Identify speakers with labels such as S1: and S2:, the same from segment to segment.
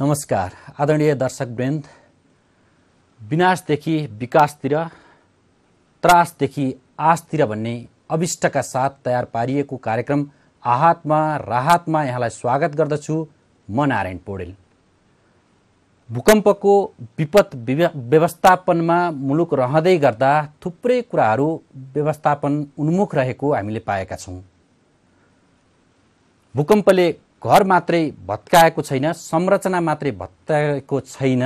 S1: नमस्कार आदरणीय दर्शक वृन्द विनाशदेखि विकासतिर त्रासदेखि आशतिर भन्ने अविष्टका साथ तयार पारिएको कार्यक्रम आहातमा राहतमा यहाँलाई स्वागत गर्दछु म नारायण पौडेल भूकम्पको विपद व्यवस्थापनमा मुलुक रहँदै गर्दा थुप्रै कुराहरू व्यवस्थापन उन्मुख रहेको हामीले पाएका छौँ भूकम्पले घर मात्रै भत्काएको छैन संरचना मात्रै भत्काएको छैन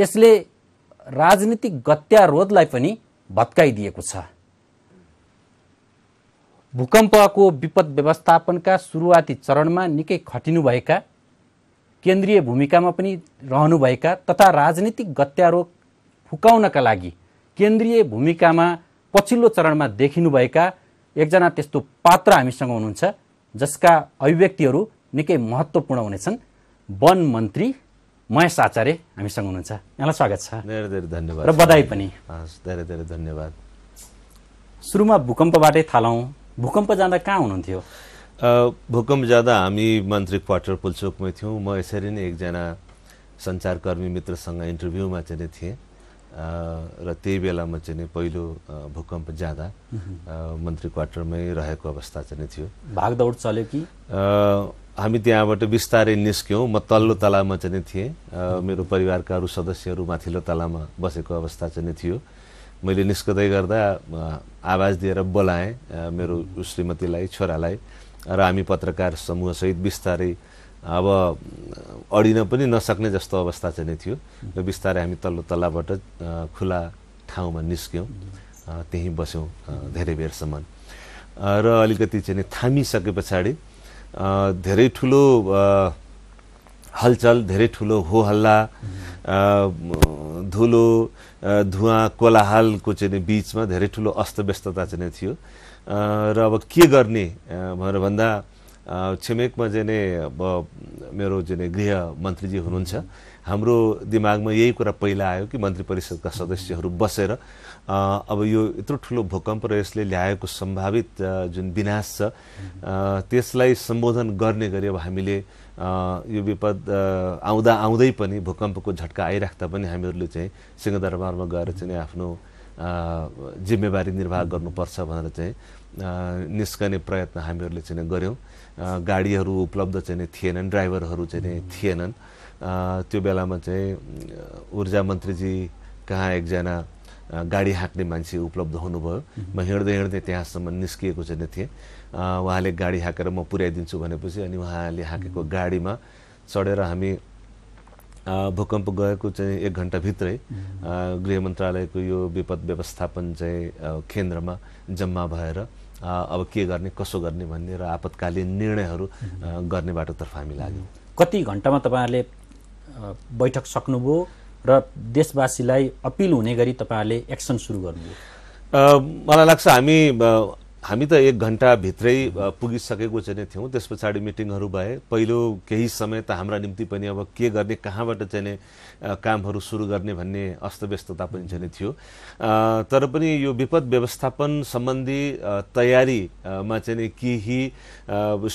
S1: यसले राजनीतिक गत्यारोधलाई पनि भत्काइदिएको छ भूकम्पको विपद व्यवस्थापनका सुरुवाती चरणमा निकै खटिनुभएका केन्द्रीय भूमिकामा पनि रहनुभएका तथा राजनीतिक गत्यारोग फुकाउनका लागि केन्द्रीय भूमिकामा पछिल्लो चरणमा देखिनुभएका एकजना त्यस्तो पात्र हामीसँग हुनुहुन्छ जसका अभिव्यक्तिहरू निकै महत्त्वपूर्ण हुनेछन् वन मन्त्री महेश आचार्य हामीसँग हुनुहुन्छ यहाँलाई स्वागत
S2: छ धेरै धेरै धन्यवाद र बधाई पनि हस् धेरै धेरै धन्यवाद सुरुमा भूकम्पबाटै थालौँ भूकम्प जाँदा कहाँ हुनुहुन्थ्यो भूकम्प जाँदा हामी मन्त्री क्वार्टर पुलचोकमै थियौँ म यसरी नै एकजना सञ्चारकर्मी मित्रसँग इन्टरभ्यूमा चाहिँ थिएँ र त्यही बेलामा चाहिँ पहिलो भूकम्प जाँदा मन्त्री क्वार्टरमै रहेको अवस्था चाहिँ थियो
S1: भागदौड चल्यो कि
S2: हामी त्यहाँबाट बिस्तारै निस्क्यौँ म तल्लो तलामा चाहिँ थिएँ मेरो परिवारका अरू सदस्यहरू माथिल्लो तलामा बसेको अवस्था चाहिँ थियो मैले निस्कँदै गर्दा आवाज दिएर बोलाएँ मेरो श्रीमतीलाई छोरालाई र हामी पत्रकार समूहसहित बिस्तारै अब अडिन पनि नसक्ने जस्तो अवस्था चाहिँ थियो र बिस्तारै हामी तल्लो तलाबाट खुला ठाउँमा निस्क्यौँ त्यहीँ बस्यौँ धेरै बेरसम्म र अलिकति चाहिँ थामिसके पछाडि धेरै ठुलो हलचल धेरै ठुलो हो हल्ला धुलो धुवा कोलाहालको चाहिँ बिचमा धेरै ठुलो अस्तव्यस्तता चाहिँ थियो र अब के गर्ने भनेर भन्दा छिमेकमा चाहिँ अब मेरो चाहिँ मन्त्रीजी हुनुहुन्छ हाम्रो दिमागमा यही कुरा पहिला आयो कि मन्त्री परिषदका सदस्यहरू बसेर अब यो यत्रो ठुलो भूकम्प र यसले ल्याएको सम्भावित जुन विनाश छ त्यसलाई सम्बोधन गर्ने गरी अब हामीले यो विपद आउँदा आउँदै पनि भूकम्पको झट्का आइराख्दा पनि हामीहरूले चाहिँ सिंहदरबारमा गएर चाहिँ आफ्नो जिम्मेवारी निर्वाह गर्नुपर्छ भनेर चाहिँ निस्कने प्रयत्न हामीहरूले चाहिँ गऱ्यौँ गाडीहरू उपलब्ध चाहिँ थिएनन् ड्राइभरहरू चाहिँ थिएनन् त्यो बेलामा चाहिँ ऊर्जा मन्त्रीजी कहाँ एकजना गाडी हाँक्ने मान्छे उपलब्ध हुनुभयो म हिँड्दै हिँड्दै त्यहाँसम्म निस्किएको चाहिँ थिएँ उहाँले गाडी हाँकेर म पुर्याइदिन्छु भनेपछि अनि उहाँले हाँकेको गाडीमा चढेर हामी भूकम्प गएको चाहिँ एक घन्टाभित्रै गृह मन्त्रालयको यो विपद व्यवस्थापन चाहिँ केन्द्रमा जम्मा भएर अब के गर्ने कसो गर्ने भन्ने र आपतकालीन निर्णयहरू गर्ने बाटोतर्फ
S1: हामी लाग्यौँ कति घन्टामा तपाईँहरूले बैठक सक्नुभयो र देशवासीलाई अपिल हुने गरी तपाईँहरूले एक्सन सुरु गर्नुभयो मलाई लाग्छ हामी
S2: हामी त एक घन्टाभित्रै पुगिसकेको चाहिँ नै थियौँ त्यस पछाडि मिटिङहरू भए पहिलो केही समय त हाम्रा निम्ति पनि अब के गर्ने कहाँबाट चाहिँ नै कामहरू सुरु गर्ने भन्ने अस्तव्यस्तता पनि चाहिँ थियो तर पनि यो विपद व्यवस्थापन सम्बन्धी तयारीमा चाहिँ केही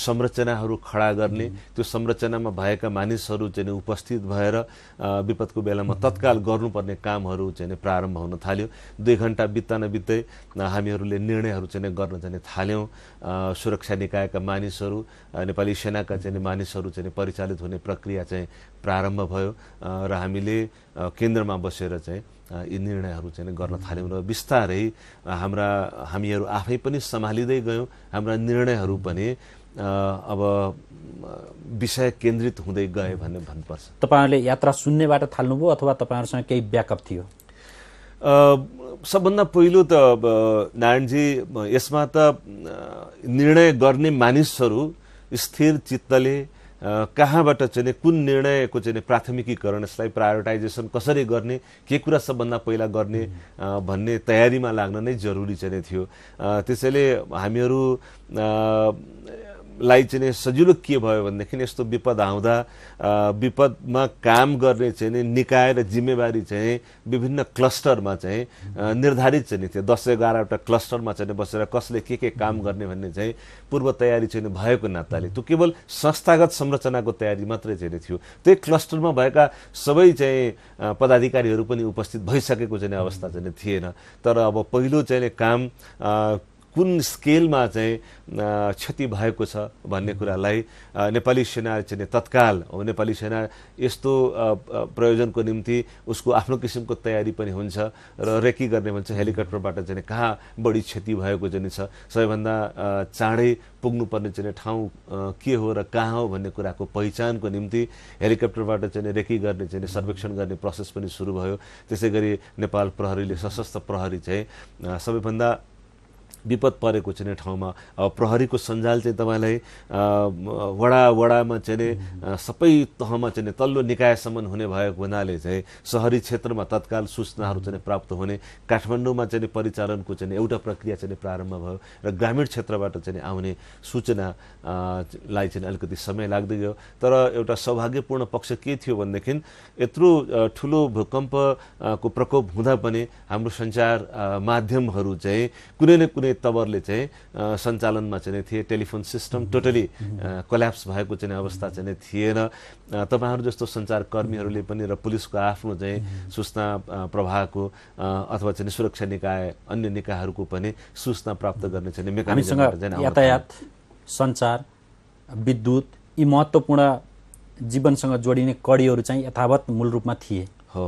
S2: संरचनाहरू खडा गर्ने त्यो संरचनामा भएका मानिसहरू चाहिँ उपस्थित भएर विपदको बेलामा तत्काल गर्नुपर्ने कामहरू चाहिँ प्रारम्भ हुन थाल्यो दुई घन्टा बित्ता नबित्दै हामीहरूले निर्णयहरू चाहिँ गर्नु भन्छ भने थाल्यौँ सुरक्षा निकायका मानिसहरू नेपाली सेनाका चाहिँ मानिसहरू चाहिँ परिचालित हुने प्रक्रिया चाहिँ प्रारम्भ भयो र हामीले केन्द्रमा बसेर चाहिँ यी निर्णयहरू चाहिँ गर्न थाल्यौँ र बिस्तारै हाम्रा हामीहरू आफै पनि सम्हालिँदै गयौँ हाम्रा निर्णयहरू पनि अब विषय केन्द्रित हुँदै गए भन्ने भन्नुपर्छ तपाईँहरूले यात्रा सुन्नेबाट थाल्नुभयो अथवा तपाईँहरूसँग केही ब्याकअप थियो सबभन्दा पहिलो त नारायणजी यसमा त निर्णय गर्ने मानिसहरू स्थिर चित्तले कहाँबाट चाहिँ कुन निर्णयको चाहिँ प्राथमिकीकरण यसलाई प्रायोरिटाइजेसन कसरी गर्ने के कुरा सबभन्दा पहिला गर्ने भन्ने तयारीमा लाग्न नै जरुरी चाहिँ थियो त्यसैले हामीहरू लाई चाहिँ सजिलो के भयो भनेदेखि यस्तो विपद आउँदा विपदमा काम गर्ने चाहिँ निकाय र जिम्मेवारी चाहिँ विभिन्न क्लस्टरमा चाहिँ निर्धारित चाहिँ थियो दस एघारवटा क्लस्टरमा चाहिँ बसेर कसले के के काम गर्ने भन्ने चाहिँ पूर्व तयारी चाहिँ भएको नाताले त्यो केवल संस्थागत संरचनाको तयारी मात्रै चाहिँ थियो त्यही क्लस्टरमा भएका सबै चाहिँ पदाधिकारीहरू पनि उपस्थित भइसकेको चाहिँ अवस्था चाहिँ थिएन तर अब पहिलो चाहिँ काम कुन स्केलमा चाहिँ क्षति भएको छ भन्ने कुरालाई नेपाली सेना चाहिँ तत्काल हो नेपाली सेना यस्तो प्रयोजनको निम्ति उसको आफ्नो किसिमको तयारी पनि हुन्छ र रेकी गर्ने भन्छ हेलिकप्टरबाट चाहिँ कहाँ बढी क्षति भएको चाहिँ छ सबैभन्दा चाँडै पुग्नुपर्ने चाहिँ ठाउँ के हो र कहाँ हो भन्ने कुराको पहिचानको निम्ति हेलिकप्टरबाट चाहिँ रेकी गर्ने चाहिँ सर्वेक्षण गर्ने प्रोसेस पनि सुरु भयो त्यसै गरी नेपाल प्रहरीले सशस्त्र प्रहरी चाहिँ सबैभन्दा विपद परेको चाहिँ ठाउँमा प्रहरीको सञ्जाल चाहिँ तपाईँलाई वडा वडामा चाहिँ सबै तहमा चाहिँ तल्लो निकायसम्म हुने भएको हुनाले चाहिँ सहरी क्षेत्रमा तत्काल सूचनाहरू चाहिँ प्राप्त हुने काठमाडौँमा चाहिँ परिचालनको चाहिँ एउटा प्रक्रिया चाहिँ प्रारम्भ भयो र ग्रामीण क्षेत्रबाट चाहिँ आउने सूचनालाई चाहिँ अलिकति समय लाग्दै गयो तर एउटा सौभाग्यपूर्ण पक्ष के थियो भनेदेखि यत्रो ठुलो भूकम्पको प्रकोप हुँदा पनि हाम्रो सञ्चार माध्यमहरू चाहिँ कुनै न कुनै तवरले चाहिँ सञ्चालनमा चाहिँ थिए टेलिफोन सिस्टम टोटली कोल्याप्स भएको चाहिँ अवस्था चाहिँ थिएन तपाईँहरू जस्तो सञ्चारकर्मीहरूले पनि र पुलिसको आफ्नो चाहिँ सूचना प्रभावको अथवा चाहिँ सुरक्षा निकाय अन्य निकायहरूको पनि सूचना प्राप्त गर्ने चाहिँ यातायात
S1: सञ्चार विद्युत यी महत्त्वपूर्ण जीवनसँग जोडिने कडीहरू चाहिँ यथावत मूल रूपमा थिए हो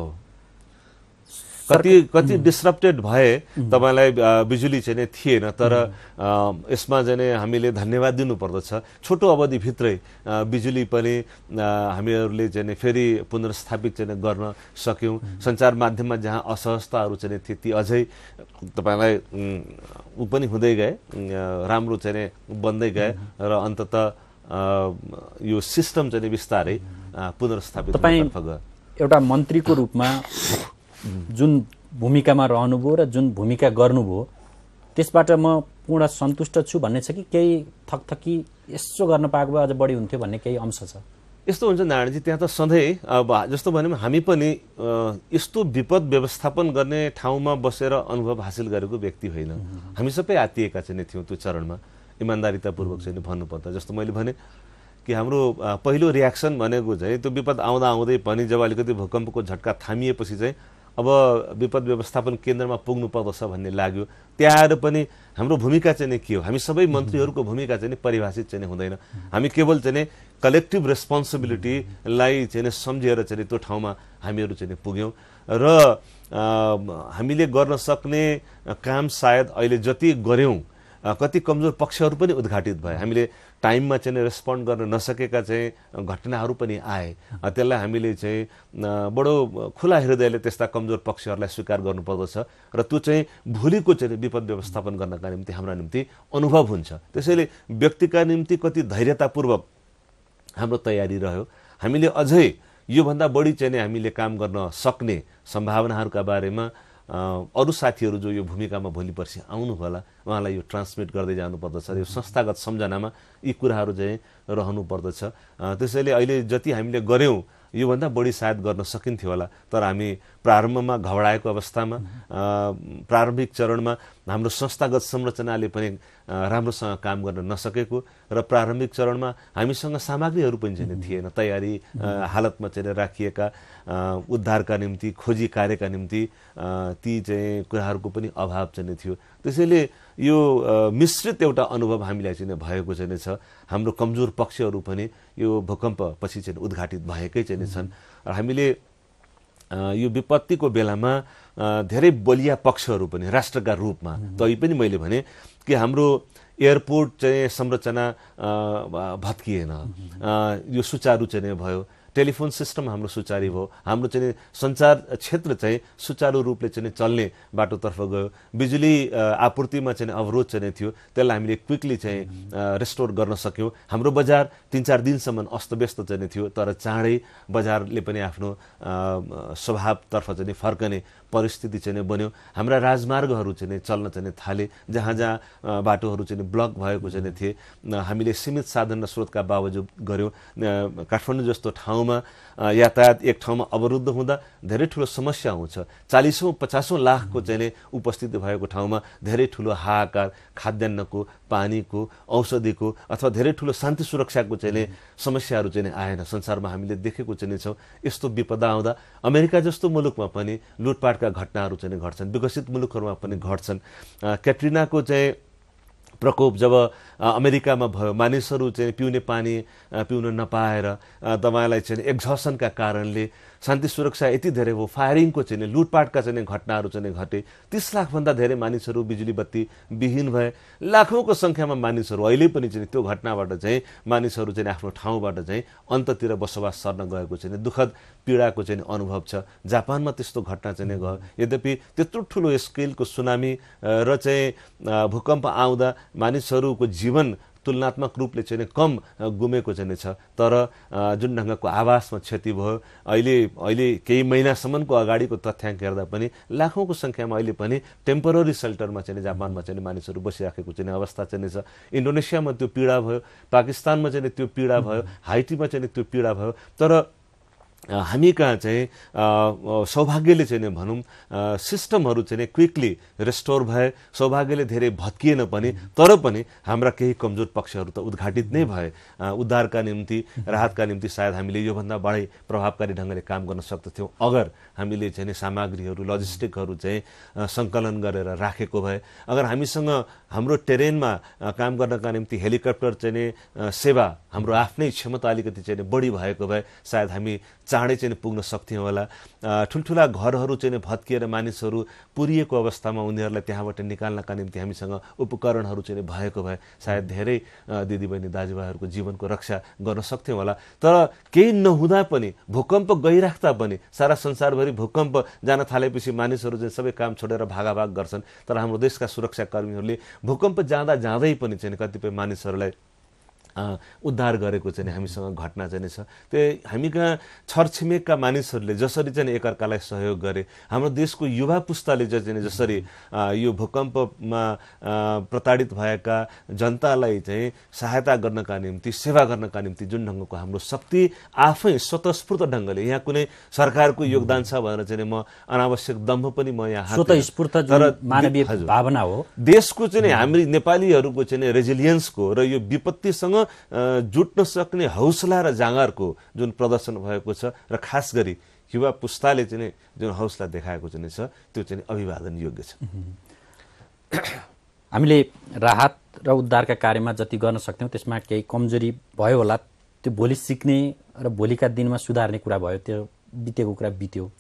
S1: कति कति
S2: डिस्टर्प्टेड भए तपाईँलाई बिजुली चाहिँ थिएन तर यसमा चाहिँ हामीले धन्यवाद दिनुपर्दछ छोटो अवधिभित्रै बिजुली पनि हामीहरूले चाहिँ फेरि पुनर्स्थापित चाहिँ गर्न सक्यौँ सञ्चार माध्यममा जहाँ असहजताहरू चाहिँ थिए ती अझै तपाईँलाई ऊ पनि हुँदै गए राम्रो चाहिँ बन्दै गए र अन्तत यो सिस्टम
S1: चाहिँ बिस्तारै पुनर्स्थापित तपाईँ एउटा मन्त्रीको रूपमा जुन भूमिकामा रहनुभयो र जुन भूमिका गर्नुभयो त्यसबाट म पूर्ण सन्तुष्ट छु भन्ने छ कि केही थकथकी यसो गर्न पाएको भए अझ बढी हुन्थ्यो भन्ने केही अंश छ
S2: यस्तो हुन्छ नारायणजी त्यहाँ त सधैँ अब जस्तो भन्यो हामी पनि यस्तो विपद व्यवस्थापन गर्ने ठाउँमा बसेर अनुभव हासिल गरेको व्यक्ति होइन हामी सबै आत्तिएका चाहिँ थियौँ त्यो चरणमा इमान्दारितापूर्वक चाहिँ भन्नुपर्दा जस्तो मैले भने कि हाम्रो पहिलो रियाक्सन भनेको चाहिँ त्यो विपद आउँदा आउँदै पनि जब अलिकति भूकम्पको झट्का थामिएपछि चाहिँ अब विपद व्यवस्थापन केन्द्रमा पुग्नु पर्दछ भन्ने लाग्यो त्यहाँ आएर पनि हाम्रो भूमिका चाहिँ के हो हामी सबै मन्त्रीहरूको भूमिका चाहिँ परिभाषित चाहिँ हुँदैन हामी केवल चाहिँ कलेक्टिभ रेस्पोन्सिबिलिटीलाई चाहिँ सम्झेर चाहिँ त्यो ठाउँमा हामीहरू चाहिँ पुग्यौँ र हामीले गर्न सक्ने काम सायद अहिले जति गऱ्यौँ कति कमजोर पक्षहरू पनि उद्घाटित भए हामीले टाइममा चाहिँ रेस्पोन्ड गर्न नसकेका चाहिँ घटनाहरू पनि आए त्यसलाई हामीले चाहिँ बडो खुला हृदयले त्यस्ता कमजोर पक्षहरूलाई स्वीकार गर्नुपर्दछ र त्यो चाहिँ भोलिको चाहिँ विपद व्यवस्थापन गर्नका निम्ति हाम्रा निम्ति अनुभव हुन्छ त्यसैले व्यक्तिका निम्ति कति धैर्यतापूर्वक हाम्रो तयारी रह्यो हामीले अझै योभन्दा बढी चाहिँ हामीले काम गर्न सक्ने सम्भावनाहरूका बारेमा अरू साथीहरू जो यो भूमिकामा भोलि पर्सि आउनुहोला उहाँलाई यो ट्रान्समिट गर्दै जानुपर्दछ यो संस्थागत सम्झनामा यी कुराहरू चाहिँ रहनुपर्दछ त्यसैले अहिले जति हामीले गऱ्यौँ योभन्दा बढी सायद गर्न सकिन्थ्यो होला तर हामी प्रारम्भमा घबडाएको अवस्थामा प्रारम्भिक चरणमा हाम्रो संस्थागत संरचनाले पनि राम्रोसँग काम गर्न नसकेको र प्रारम्भिक चरणमा हामीसँग सामग्रीहरू पनि चाहिँ थिएन तयारी हालतमा चाहिँ राखिएका उद्धारका निम्ति खोजी कार्यका निम्ति ती चाहिँ कुराहरूको पनि अभाव चाहिँ थियो त्यसैले यो मिश्रित एउटा अनुभव हामीलाई चाहिँ भएको चाहिँ छ हाम्रो कमजोर पक्षहरू पनि यो भूकम्पपछि चाहिँ उद्घाटित भएकै चाहिँ छन् र हामीले यो विपत्तिको बेलामा धेरै बलिया पक्षहरू पनि राष्ट्रका रूपमा तै पनि मैले भने कि हाम्रो एयरपोर्ट चाहिँ संरचना भत्किएन यो सुचारू चाहिँ भयो टेलिफोन सिस्टम हाम्रो सुचारी भयो हाम्रो चाहिँ सञ्चार क्षेत्र चाहिँ सुचारू रूपले चाहिँ चल्ने बाटोतर्फ गयो बिजुली आपूर्तिमा चाहिँ अवरोध चाहिँ थियो त्यसलाई हामीले क्विकली चाहिँ रेस्टोर गर्न सक्यौँ हाम्रो बजार तिन चार दिनसम्म अस्तव्यस्त चाहिँ थियो तर चाँडै बजारले पनि आफ्नो स्वभावतर्फ चाहिँ फर्कने परिस्थिति चाहिँ बन्यो हाम्रा राजमार्गहरू चाहिँ चल्न चाहिँ थाले जहाँ जहाँ बाटोहरू चाहिँ ब्लक भएको चाहिँ थिए हामीले सीमित साधन र स्रोतका बावजुद गऱ्यौँ काठमाडौँ जस्तो ठाउँमा यातायात एक ठाउँमा अवरुद्ध हुँदा धेरै ठुलो समस्या हुन्छ चालिसौँ पचासौँ लाखको चाहिँ उपस्थिति भएको ठाउँमा धेरै ठुलो हाहाकार खाद्यान्नको पानीको औषधिको अथवा धेरै ठुलो शान्ति सुरक्षाको चाहिँ समस्याहरू चाहिँ आएन संसारमा हामीले देखेको चाहिँ छौँ यस्तो विपदा आउँदा अमेरिका जस्तो मुलुकमा पनि लुटपाटका घटनाहरू चाहिँ घट्छन् विकसित मुलुकहरूमा पनि घट्छन् क्याट्रिनाको चाहिँ प्रकोप जब अमेरिकामा भयो मानिसहरू चाहिँ पिउने पानी पिउन नपाएर तपाईँलाई चाहिँ एक्जसनका कारणले शान्ति सुरक्षा यति धेरै हो फायरिङको चाहिँ लुटपाटका चाहिँ घटनाहरू चाहिँ घटे तिस लाखभन्दा धेरै मानिसहरू बिजुली बत्ती विहीन भए लाखौँको सङ्ख्यामा मानिसहरू अहिले पनि चाहिँ त्यो घटनाबाट चाहिँ मानिसहरू चाहिँ आफ्नो ठाउँबाट चाहिँ अन्ततिर बसोबास सर्न गएको चाहिँ दुःखद पीडाको चाहिँ अनुभव छ जापानमा त्यस्तो घटना चाहिँ गयो यद्यपि त्यत्रो ठुलो स्केलको सुनामी र चाहिँ भूकम्प आउँदा मानिसहरूको जीवन तुलनात्मक रूपले चाहिँ कम गुमेको चाहिँ छ तर जुन ढङ्गको आवासमा क्षति भयो अहिले अहिले केही महिनासम्मको अगाडिको तथ्याङ्क हेर्दा पनि लाखौँको सङ्ख्यामा अहिले पनि टेम्पोररी सेल्टरमा चाहिँ जापानमा चाहिँ मानिसहरू बसिराखेको चाहिँ अवस्था चाहिँ छ इन्डोनेसियामा त्यो पीडा भयो पाकिस्तानमा चाहिँ त्यो पीडा भयो हाइटीमा चाहिँ त्यो पीडा भयो तर हामी कहाँ चाहिँ सौभाग्यले चाहिँ भनौँ सिस्टमहरू चाहिँ क्विकली रेस्टोर भए सौभाग्यले धेरै भत्किएन पनि तर पनि हाम्रा केही कमजोर पक्षहरू त उद्घाटित नै भए उद्धारका निम्ति राहतका निम्ति सायद हामीले योभन्दा बढी प्रभावकारी ढङ्गले काम गर्न सक्दथ्यौँ अगर हामीले चाहिँ सामग्रीहरू लजिस्टिकहरू चाहिँ सङ्कलन गरेर राखेको भए अगर हामीसँग हाम्रो टेरेनमा काम गर्नका निम्ति हेलिकप्टर चाहिँ सेवा हाम्रो आफ्नै क्षमता अलिकति चाहिँ बढी भएको भए सायद हामी चाँडै चाहिँ पुग्न सक्थ्यौँ होला ठुल्ठुला घरहरू चाहिँ भत्किएर मानिसहरू पुरिएको अवस्थामा उनीहरूलाई त्यहाँबाट निकाल्नका निम्ति हामीसँग उपकरणहरू चाहिँ भएको भए सायद धेरै दिदीबहिनी दाजुभाइहरूको जीवनको रक्षा गर्न सक्थ्यौँ होला तर केही नहुँदा पनि भूकम्प गइराख्दा पनि सारा संसारभरि भूकम्प जान थालेपछि मानिसहरू चाहिँ सबै काम छोडेर भागाभाग गर्छन् तर हाम्रो देशका सुरक्षाकर्मीहरूले भूकम्प जाँदा जाँदै पनि चाहिँ कतिपय मानिसहरूलाई उद्धार गरेको चाहिँ हामीसँग घटना चाहिँ छ त्यो हामी कहाँ छरछिमेकका मानिसहरूले जसरी चाहिँ एकअर्कालाई सहयोग गरे हाम्रो देशको युवा पुस्ताले चाहिँ जसरी यो भूकम्पमा प्रताडित भएका जनतालाई चाहिँ सहायता गर्नका निम्ति सेवा गर्नका निम्ति जुन ढङ्गको हाम्रो शक्ति आफै स्वतस्फूर्त ढङ्गले यहाँ कुनै सरकारको योगदान छ भनेर चाहिँ म अनावश्यक दम्भ पनि म यहाँ मानवीय भावना हो देशको चाहिँ हामी नेपालीहरूको चाहिँ रेजिलियन्सको र यो विपत्तिसँग जुट्न सक्ने हौसला र जाँगरको जुन प्रदर्शन भएको छ र खास गरी युवा पुस्ताले चाहिँ जुन हौसला देखाएको
S1: चाहिँ छ त्यो चाहिँ अभिवादन योग्य छ हामीले राहत र उद्धारका कार्यमा जति गर्न सक्थ्यौँ त्यसमा केही कमजोरी भयो होला त्यो भोलि सिक्ने र भोलिका दिनमा सुधार्ने कुरा भयो त्यो बितेको कुरा बित्यो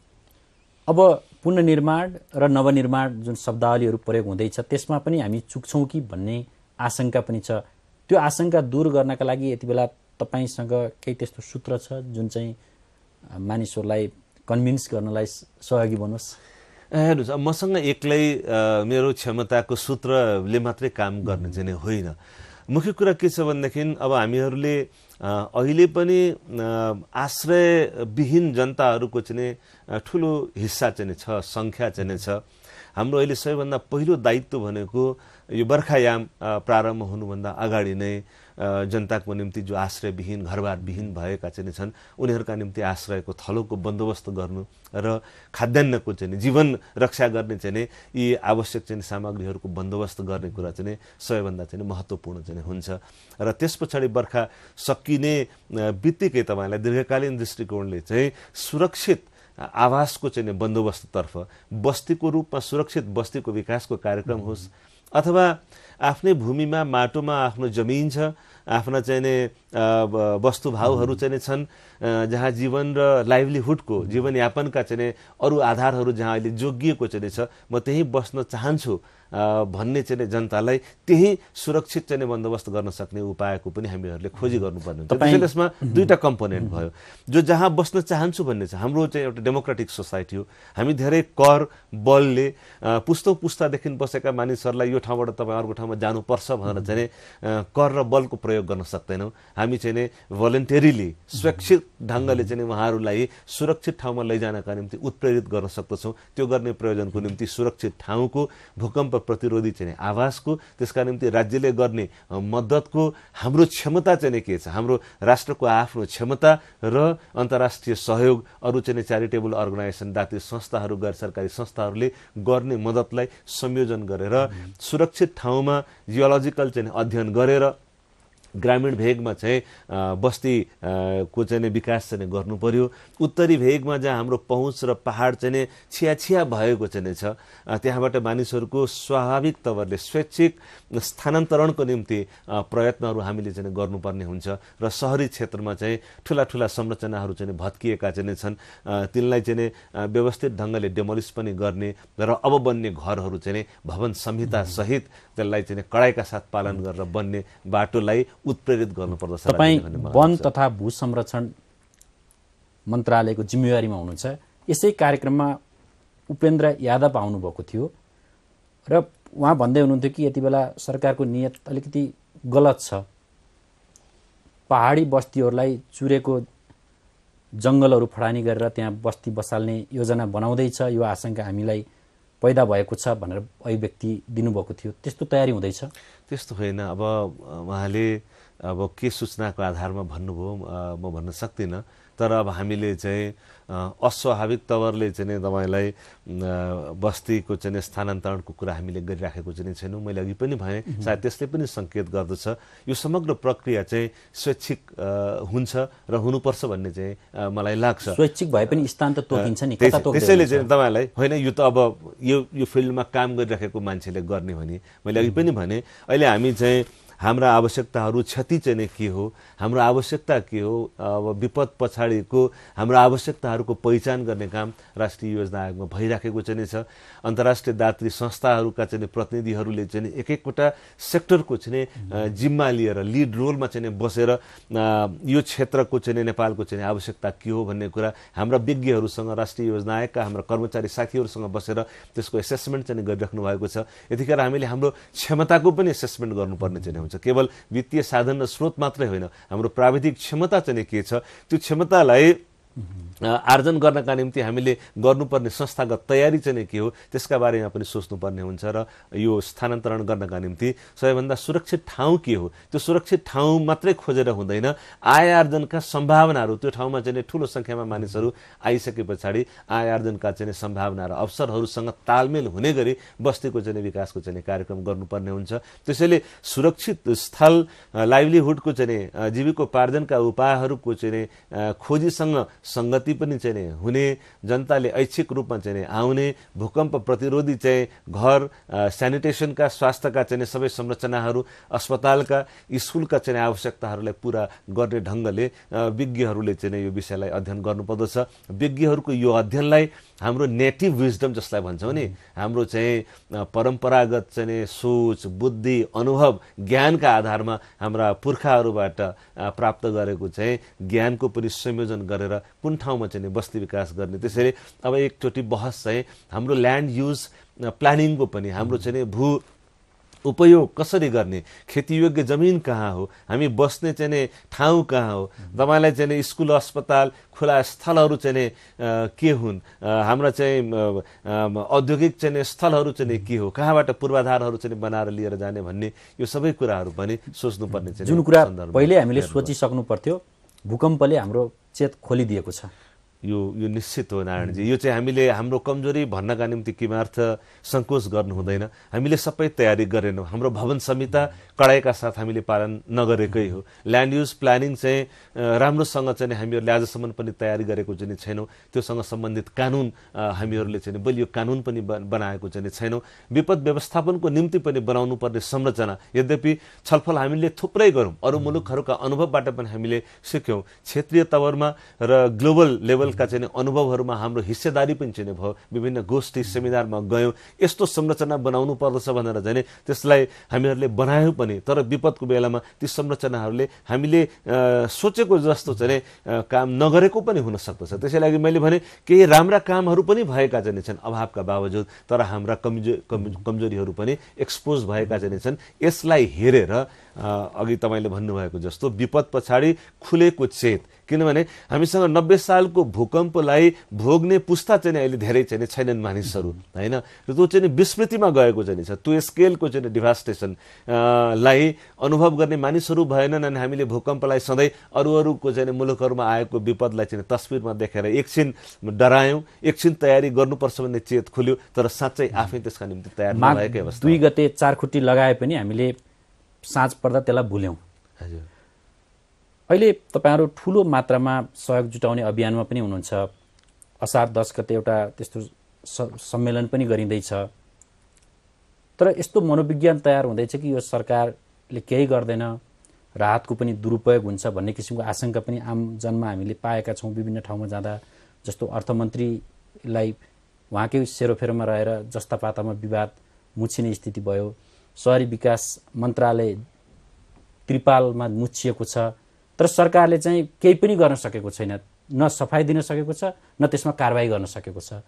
S1: अब पुननिर्माण र नवनिर्माण जुन शब्दावलीहरू प्रयोग हुँदैछ त्यसमा पनि हामी चुक्छौँ कि भन्ने आशंका पनि छ त्यो आशंका दूर गर्नका लागि यति बेला तपाईँसँग केही त्यस्तो सूत्र छ जुन चाहिँ मानिसहरूलाई कन्भिन्स गर्नलाई सहयोगी बनोस्
S2: हेर्नुहोस् अब मसँग एक्लै मेरो क्षमताको सूत्रले मात्रै काम गर्ने चाहिँ होइन मुख्य कुरा के छ भनेदेखि अब हामीहरूले अहिले पनि आश्रयविहीन जनताहरूको चाहिँ ठुलो हिस्सा चाहिँ छ सङ्ख्या चाहिँ छ हाम्रो अहिले सबैभन्दा पहिलो दायित्व भनेको यो बर्खायाम प्रारम्भ हुनुभन्दा अगाडि नै जनताको निम्ति जो आश्रयविहीन घरबारविहीन भएका चाहिँ छन् उनीहरूका निम्ति आश्रयको थलोको बन्दोबस्त गर्नु र खाद्यान्नको चाहिँ जीवन रक्षा गर्ने चाहिँ यी आवश्यक चाहिँ सामग्रीहरूको बन्दोबस्त गर्ने कुरा चाहिँ सबैभन्दा चाहिँ महत्त्वपूर्ण चाहिँ हुन्छ र त्यस पछाडि बर्खा सकिने बित्तिकै तपाईँलाई दीर्घकालीन दृष्टिकोणले चाहिँ सुरक्षित आवासको चाहिँ बन्दोबस्ततर्फ बस्तीको रूपमा सुरक्षित बस्तीको विकासको कार्यक्रम होस् अथवा आफ्नै भूमिमा माटोमा आफ्नो जमिन छ आफ्ना चाहिने वस्तुभावहरू चाहिँ छन् जहाँ जीवन र लाइभलीहुडको जीवनयापनका चाहिँ अरू आधारहरू जहाँ अहिले जोगिएको चाहिँ छ म त्यहीँ बस्न चाहन्छु भन्ने चाहिँ जनतालाई त्यही सुरक्षित चाहिँ बन्दोबस्त गर्न सक्ने उपायको पनि हामीहरूले खोजी गर्नुपर्ने हुन्छ त्यसैले यसमा दुईवटा कम्पोनेन्ट भयो जो जहाँ बस्न चाहन्छु भन्ने छ हाम्रो चाहिँ एउटा डेमोक्रेटिक सोसाइटी हो हामी धेरै कर बलले पुस्तो पुस्तादेखि बसेका मानिसहरूलाई यो ठाउँबाट तपाईँ अर्को ठाउँमा जानुपर्छ भनेर चाहिँ कर र बलको प्रयोग प्रयोग गर्न सक्दैनौँ हामी चाहिँ नै भोलिन्टेरिली स्वैच्छिक ढङ्गले चाहिँ उहाँहरूलाई सुरक्षित ठाउँमा लैजानका निम्ति उत्प्रेरित गर्न सक्दछौँ त्यो गर्ने प्रयोजनको निम्ति सुरक्षित ठाउँको भूकम्प प्रतिरोधी चाहिँ आवासको त्यसका निम्ति राज्यले गर्ने मद्दतको हाम्रो क्षमता चाहिँ के छ हाम्रो राष्ट्रको आफ्नो क्षमता र अन्तर्राष्ट्रिय सहयोग अरू चाहिँ च्यारिटेबल अर्गनाइजेसन दात्री संस्थाहरू गैर सरकारी संस्थाहरूले गर्ने मद्दतलाई संयोजन गरेर सुरक्षित ठाउँमा जियोलोजिकल चाहिँ अध्ययन गरेर ग्रामीण भेगमा चाहिँ बस्ती को चाहिँ विकास चाहिँ गर्नु पर्यो उत्तरी भेगमा जहाँ हाम्रो पहुँच र पहाड चाहिँ छिया छिया भएको चाहिँ नै छ त्यहाँबाट मानिसहरूको स्वाभाविक तवरले स्वैच्छिक स्थानान्तरणको निम्ति प्रयत्नहरू हामीले चाहिँ गर्नुपर्ने हुन्छ र सहरी क्षेत्रमा चाहिँ ठुला ठुला संरचनाहरू चाहिँ भत्किएका चाहिँ छन् तिनलाई चाहिँ व्यवस्थित ढङ्गले डेमोलिस पनि गर्ने र अब बन्ने घरहरू चाहिँ भवन संहितासहित त्यसलाई चाहिँ कडाइका साथ पालन गरेर बन्ने बाटोलाई उत्प्रेरित गर्नुपर्दछ तपाईँ वन
S1: तथा भू संरक्षण मन्त्रालयको जिम्मेवारीमा हुनुहुन्छ यसै कार्यक्रममा उपेन्द्र यादव आउनुभएको थियो र उहाँ भन्दै हुनुहुन्थ्यो कि यति बेला सरकारको नियत अलिकति गलत छ पहाडी बस्तीहरूलाई चुरेको जङ्गलहरू फडानी गरेर त्यहाँ बस्ती बसाल्ने योजना बनाउँदैछ यो आशंका हामीलाई पैदा भएको छ भनेर अभिव्यक्ति दिनुभएको थियो त्यस्तो तयारी हुँदैछ त्यस्तो होइन अब उहाँले अब के सूचनाको आधारमा भन्नुभयो म भन्न
S2: सक्दिनँ तर अब हामीले चाहिँ अस्वाभाविक तवरले चाहिँ तपाईँलाई बस्तीको चाहिँ स्थानान्तरणको कुरा हामीले गरिराखेको चाहिँ छैनौँ मैले अघि पनि भने सायद त्यसले पनि सङ्केत गर्दछ यो समग्र प्रक्रिया चाहिँ स्वैच्छिक हुन्छ र हुनुपर्छ भन्ने चाहिँ मलाई लाग्छ स्वैच्छिक भए पनि स्थान त तोकिन्छ नि त्यसैले चाहिँ तपाईँलाई होइन यो त अब यो यो फिल्डमा काम गरिराखेको मान्छेले गर्ने भने मैले अघि पनि भने अहिले हामी चाहिँ हाम्रा आवश्यकताहरू क्षति चाहिँ नै के हो हाम्रो आवश्यकता के हो अब विपद पछाडिको हाम्रो आवश्यकताहरूको पहिचान गर्ने काम राष्ट्रिय योजना आयोगमा भइराखेको चाहिँ नै छ अन्तर्राष्ट्रिय दात्री संस्थाहरूका चाहिँ प्रतिनिधिहरूले चाहिँ एक एकवटा सेक्टरको चाहिँ जिम्मा लिएर लिड रोलमा चाहिँ बसेर यो क्षेत्रको चाहिँ नेपालको चाहिँ आवश्यकता के हो भन्ने कुरा हाम्रा विज्ञहरूसँग राष्ट्रिय योजना आयोगका हाम्रा कर्मचारी साथीहरूसँग बसेर त्यसको एसेसमेन्ट चाहिँ गरिराख्नु भएको छ यतिखेर हामीले हाम्रो क्षमताको पनि एसेसमेन्ट गर्नुपर्ने चाहिँ हुन्छ केवल वित्तीय साधन र स्रोत मात्रै होइन हाम्रो प्राविधिक क्षमता चाहिँ के छ त्यो क्षमतालाई आर्जन गर्नका निम्ति हामीले गर्नुपर्ने संस्थागत तयारी चाहिँ के हो त्यसका बारेमा पनि सोच्नुपर्ने हुन्छ र यो स्थानान्तरण गर्नका निम्ति सबैभन्दा सुरक्षित ठाउँ के हो त्यो सुरक्षित ठाउँ मात्रै खोजेर हुँदैन आय आर्जनका सम्भावनाहरू त्यो ठाउँमा चाहिँ ठुलो सङ्ख्यामा मानिसहरू आइसके पछाडि आय आर्जनका चाहिँ सम्भावना र अवसरहरूसँग तालमेल हुने गरी बस्तीको चाहिँ विकासको चाहिँ कार्यक्रम गर्नुपर्ने हुन्छ त्यसैले सुरक्षित स्थल लाइभलीहुडको चाहिँ जीविकोपार्जनका उपायहरूको चाहिँ खोजीसँग सङ्गति पनि चाहिँ हुने जनताले ऐच्छिक रूपमा चाहिँ आउने भूकम्प प्रतिरोधी चाहिँ घर सेनिटेसनका स्वास्थ्यका चाहिँ सबै संरचनाहरू अस्पतालका स्कुलका चाहिँ आवश्यकताहरूलाई पुरा गर्ने ढङ्गले विज्ञहरूले चाहिँ यो विषयलाई अध्ययन गर्नुपर्दछ विज्ञहरूको यो अध्ययनलाई हाम्रो नेटिभ विजडम जसलाई भन्छौँ नि हाम्रो चाहिँ परम्परागत चाहिँ सोच बुद्धि अनुभव ज्ञानका आधारमा हाम्रा पुर्खाहरूबाट प्राप्त गरेको चाहिँ ज्ञानको पनि संयोजन गरेर कुन ठाउँमा चाहिँ बस्ती विकास गर्ने त्यसैले अब एकचोटि बहस चाहिँ हाम्रो ल्यान्ड युज प्लानिङको पनि हाम्रो चाहिँ भू उपयोग कसरी गर्ने खेतीयोग्य जमिन कहाँ हो हामी बस्ने चाहिँ ठाउँ कहाँ हो तपाईँलाई चाहिँ स्कुल अस्पताल खुला स्थलहरू चाहिँ के हुन् हाम्रा चाहिँ औद्योगिक चाहिँ स्थलहरू चाहिँ के हो कहाँबाट पूर्वाधारहरू चाहिँ बनाएर लिएर जाने भन्ने यो सबै कुराहरू पनि सोच्नुपर्ने जुन कुरा पहिले हामीले
S1: सोचिसक्नु पर्थ्यो भूकम्पले हाम्रो चेत
S2: खोलिदिएको छ यो यो निश्चित हो नारायणजी यो चाहिँ हामीले हाम्रो कमजोरी भन्नका निम्ति किमार्थ सङ्कोच गर्नु हुँदैन हामीले सबै तयारी गरेनौँ हाम्रो भवन संहिता कडाइका साथ हामीले पालन नगरेकै हो ल्यान्ड युज प्लानिङ चाहिँ राम्रोसँग चाहिँ हामीहरूले आजसम्म पनि तयारी गरेको चाहिँ छैनौँ त्योसँग सम्बन्धित कानुन हामीहरूले चाहिँ बलियो कानुन पनि बनाएको चाहिँ छैनौँ विपद व्यवस्थापनको निम्ति पनि बनाउनु पर्ने संरचना यद्यपि छलफल हामीले थुप्रै गरौँ अरू मुलुकहरूका अनुभवबाट पनि हामीले सिक्यौँ क्षेत्रीय तवरमा र ग्लोबल लेभल किसिमका चाहिँ अनुभवहरूमा हाम्रो हिस्सेदारी पनि चाहिँ भयो विभिन्न गोष्ठी सेमिनारमा गयौँ यस्तो संरचना बनाउनु पर्दछ भनेर झन् त्यसलाई हामीहरूले बनायौँ पनि तर विपदको बेलामा ती संरचनाहरूले हामीले सोचेको जस्तो चाहिँ काम नगरेको पनि हुन सक्दछ त्यसै लागि मैले भने केही राम्रा कामहरू पनि भएका जाने छन् अभावका बावजुद तर हाम्रा कमजो कमजोरीहरू पनि एक्सपोज भएका जाने छन् यसलाई हेरेर अघि तपाईँले भन्नुभएको जस्तो विपद पछाडि खुलेको चेत किनभने हामीसँग नब्बे सालको भूकम्पलाई भोग्ने पुस्ता चाहिँ अहिले धेरै चाहिँ छैनन् मानिसहरू होइन र त्यो चाहिँ विस्मृतिमा गएको चाहिँ छ त्यो स्केलको चाहिँ डिभास्टेसनलाई लाई अनुभव गर्ने मानिसहरू भएनन् अनि हामीले भूकम्पलाई सधैँ अरू अरूको चाहिँ मुलुकहरूमा आएको विपदलाई चाहिँ तस्विरमा देखेर एकछिन डरायौँ एकछिन तयारी गर्नुपर्छ भन्ने चेत खुल्यो
S1: तर साँच्चै आफै त्यसका निम्ति तयार नभएकै अवस्था दुई गते चारखुट्टी लगाए पनि हामीले साँझ पर्दा त्यसलाई भुल्यौँ अहिले तपाईँहरू ठुलो मात्रामा सहयोग जुटाउने अभियानमा पनि हुनुहुन्छ असार दस गते एउटा त्यस्तो सम्मेलन पनि गरिँदैछ तर यस्तो मनोविज्ञान तयार हुँदैछ कि यो सरकारले केही गर्दैन राहतको पनि दुरुपयोग हुन्छ भन्ने किसिमको आशंका पनि आम जनमा हामीले पाएका छौँ विभिन्न ठाउँमा जाँदा जस्तो अर्थमन्त्रीलाई उहाँकै सेरोफेरोमा रहेर जस्ता पातामा विवाद मुछिने स्थिति भयो सहरी विकास मन्त्रालय त्रिपालमा मुछिएको छ तर सरकारले चाहिँ केही पनि गर्न सकेको छैन न सफाइ दिन सकेको छ न त्यसमा कारवाही गर्न सकेको छ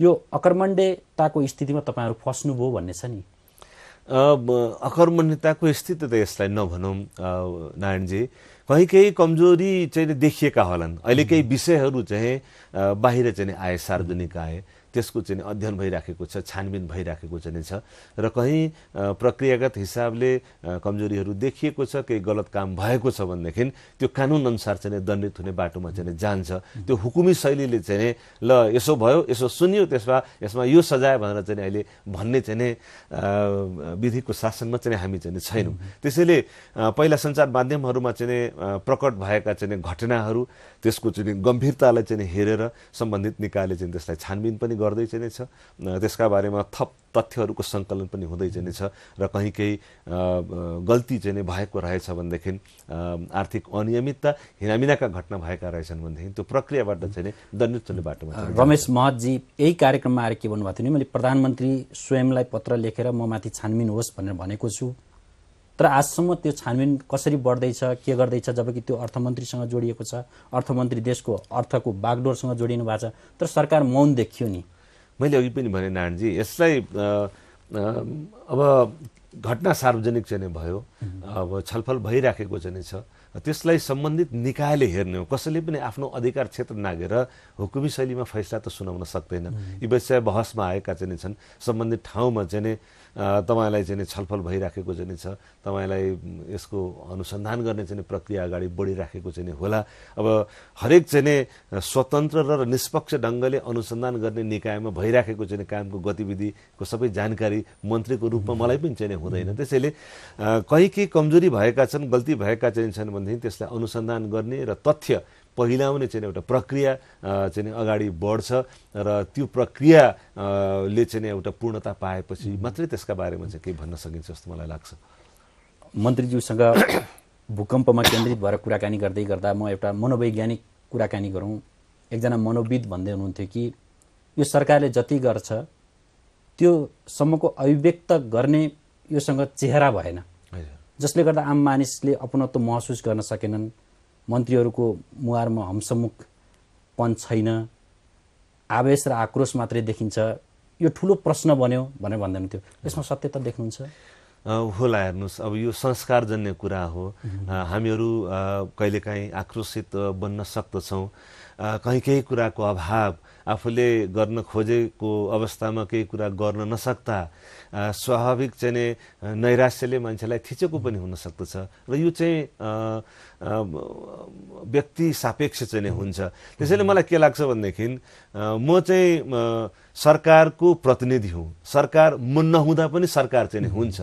S1: यो अकर्मण्यताको स्थितिमा तपाईँहरू फस्नुभयो भन्ने छ नि अकर्मण्यताको
S2: स्थिति त यसलाई नभनौँ नारायणजी कहीँ केही कमजोरी चाहिँ देखिएका होलान् अहिले केही विषयहरू चाहिँ बाहिर चाहिँ आए सार्वजनिक आए त्यसको चाहिँ अध्ययन भइराखेको छ छानबिन भइराखेको चाहिँ छ र कहीँ प्रक्रियागत हिसाबले कमजोरीहरू देखिएको छ केही गलत काम भएको छ भनेदेखि त्यो कानुनअनुसार चाहिँ दण्डित हुने बाटोमा चाहिँ जान्छ त्यो हुकुमी शैलीले चाहिँ ल यसो भयो यसो सुन्यो त्यसमा यसमा यो सजाय भनेर चाहिँ अहिले भन्ने चाहिँ विधिको शासनमा चाहिँ हामी चाहिँ छैनौँ त्यसैले पहिला सञ्चार माध्यमहरूमा चाहिँ प्रकट भएका चाहिँ घटनाहरू त्यसको चाहिँ गम्भीरतालाई चाहिँ हेरेर सम्बन्धित निकायले चाहिँ त्यसलाई छानबिन पनि गर्दै चाहिँ नै छ त्यसका बारेमा थप तथ्यहरूको सङ्कलन पनि हुँदै छ र कहीँ केही गल्ती चाहिँ नै भएको रहेछ भनेदेखि आर्थिक अनियमितता हिनामिनाका घटना भएका रहेछन् भनेदेखि त्यो प्रक्रियाबाट चाहिँ नै दण्डित हुने बाटोमा रमेश
S1: महतजी यही कार्यक्रममा आएर के भन्नुभएको थियो नि मैले प्रधानमन्त्री स्वयंलाई पत्र लेखेर म माथि छानबिन होस् भनेर भनेको छु तर आजसम्म त्यो छानबिन कसरी बढ्दैछ के गर्दैछ जबकि त्यो अर्थमन्त्रीसँग जोडिएको छ अर्थमन्त्री देशको अर्थको बागडोरसँग जोडिनु भएको छ तर सरकार मौन देखियो नि मैले अघि पनि भने नारायणजी यसलाई अब घटना सार्वजनिक चाहिँ भयो
S2: अब छलफल भइराखेको चाहिँ छ त्यसलाई सम्बन्धित निकायले हेर्ने हो कसैले पनि आफ्नो अधिकार क्षेत्र नागेर हुकुमी शैलीमा फैसला त सुनाउन सक्दैन यी विषय बहसमा आएका चाहिँ छन् सम्बन्धित ठाउँमा चाहिँ तपाईँलाई चाहिँ छलफल भइराखेको चाहिँ छ तपाईँलाई यसको अनुसन्धान गर्ने चाहिँ प्रक्रिया अगाडि बढिराखेको चाहिँ होला अब हरेक चाहिँ स्वतन्त्र र निष्पक्ष ढङ्गले अनुसन्धान गर्ने निकायमा भइराखेको चाहिँ कामको गतिविधिको सबै जानकारी मन्त्रीको रूपमा मलाई पनि चाहिँ हुँदैन mm-hmm. त्यसैले कहीँ केही कमजोरी भएका छन् गल्ती भएका चाहिँ छन् भनेदेखि त्यसलाई अनुसन्धान गर्ने र तथ्य पहिलाउने चाहिँ एउटा प्रक्रिया चाहिँ अगाडि बढ्छ र त्यो प्रक्रियाले चाहिँ एउटा पूर्णता पाएपछि मात्रै त्यसका बारेमा चाहिँ केही भन्न सकिन्छ जस्तो मलाई लाग्छ
S1: मन्त्रीज्यूसँग भूकम्पमा केन्द्रित भएर कुराकानी गर्दै गर्दा म एउटा मनोवैज्ञानिक कुराकानी गरौँ एकजना मनोविद भन्दै हुनुहुन्थ्यो कि यो सरकारले जति गर्छ त्यो सम्मको अभिव्यक्त गर्ने योसँग चेहरा भएन जसले गर्दा आम मानिसले अपनत्व महसुस गर्न सकेनन् मन्त्रीहरूको मुहारमा हम्समुखपन छैन आवेश र आक्रोश मात्रै देखिन्छ यो ठुलो प्रश्न बन्यो भनेर भन्दैन थियो यसमा सत्य देख्नुहुन्छ
S2: होला हेर्नुहोस् अब यो संस्कारजन्य कुरा हो हामीहरू कहिलेकाहीँ आक्रोशित बन्न सक्दछौँ कहीँ केही कुराको अभाव आफूले गर्न खोजेको अवस्थामा केही कुरा गर्न नसक्दा स्वाभाविक चाहिँ नैराश्यले मान्छेलाई थिचेको पनि हुन सक्दछ र यो चाहिँ व्यक्ति सापेक्ष चाहिँ हुन्छ त्यसैले मलाई के लाग्छ भनेदेखि म चाहिँ सरकारको प्रतिनिधि हुँ सरकार म नहुँदा पनि सरकार चाहिँ हुन्छ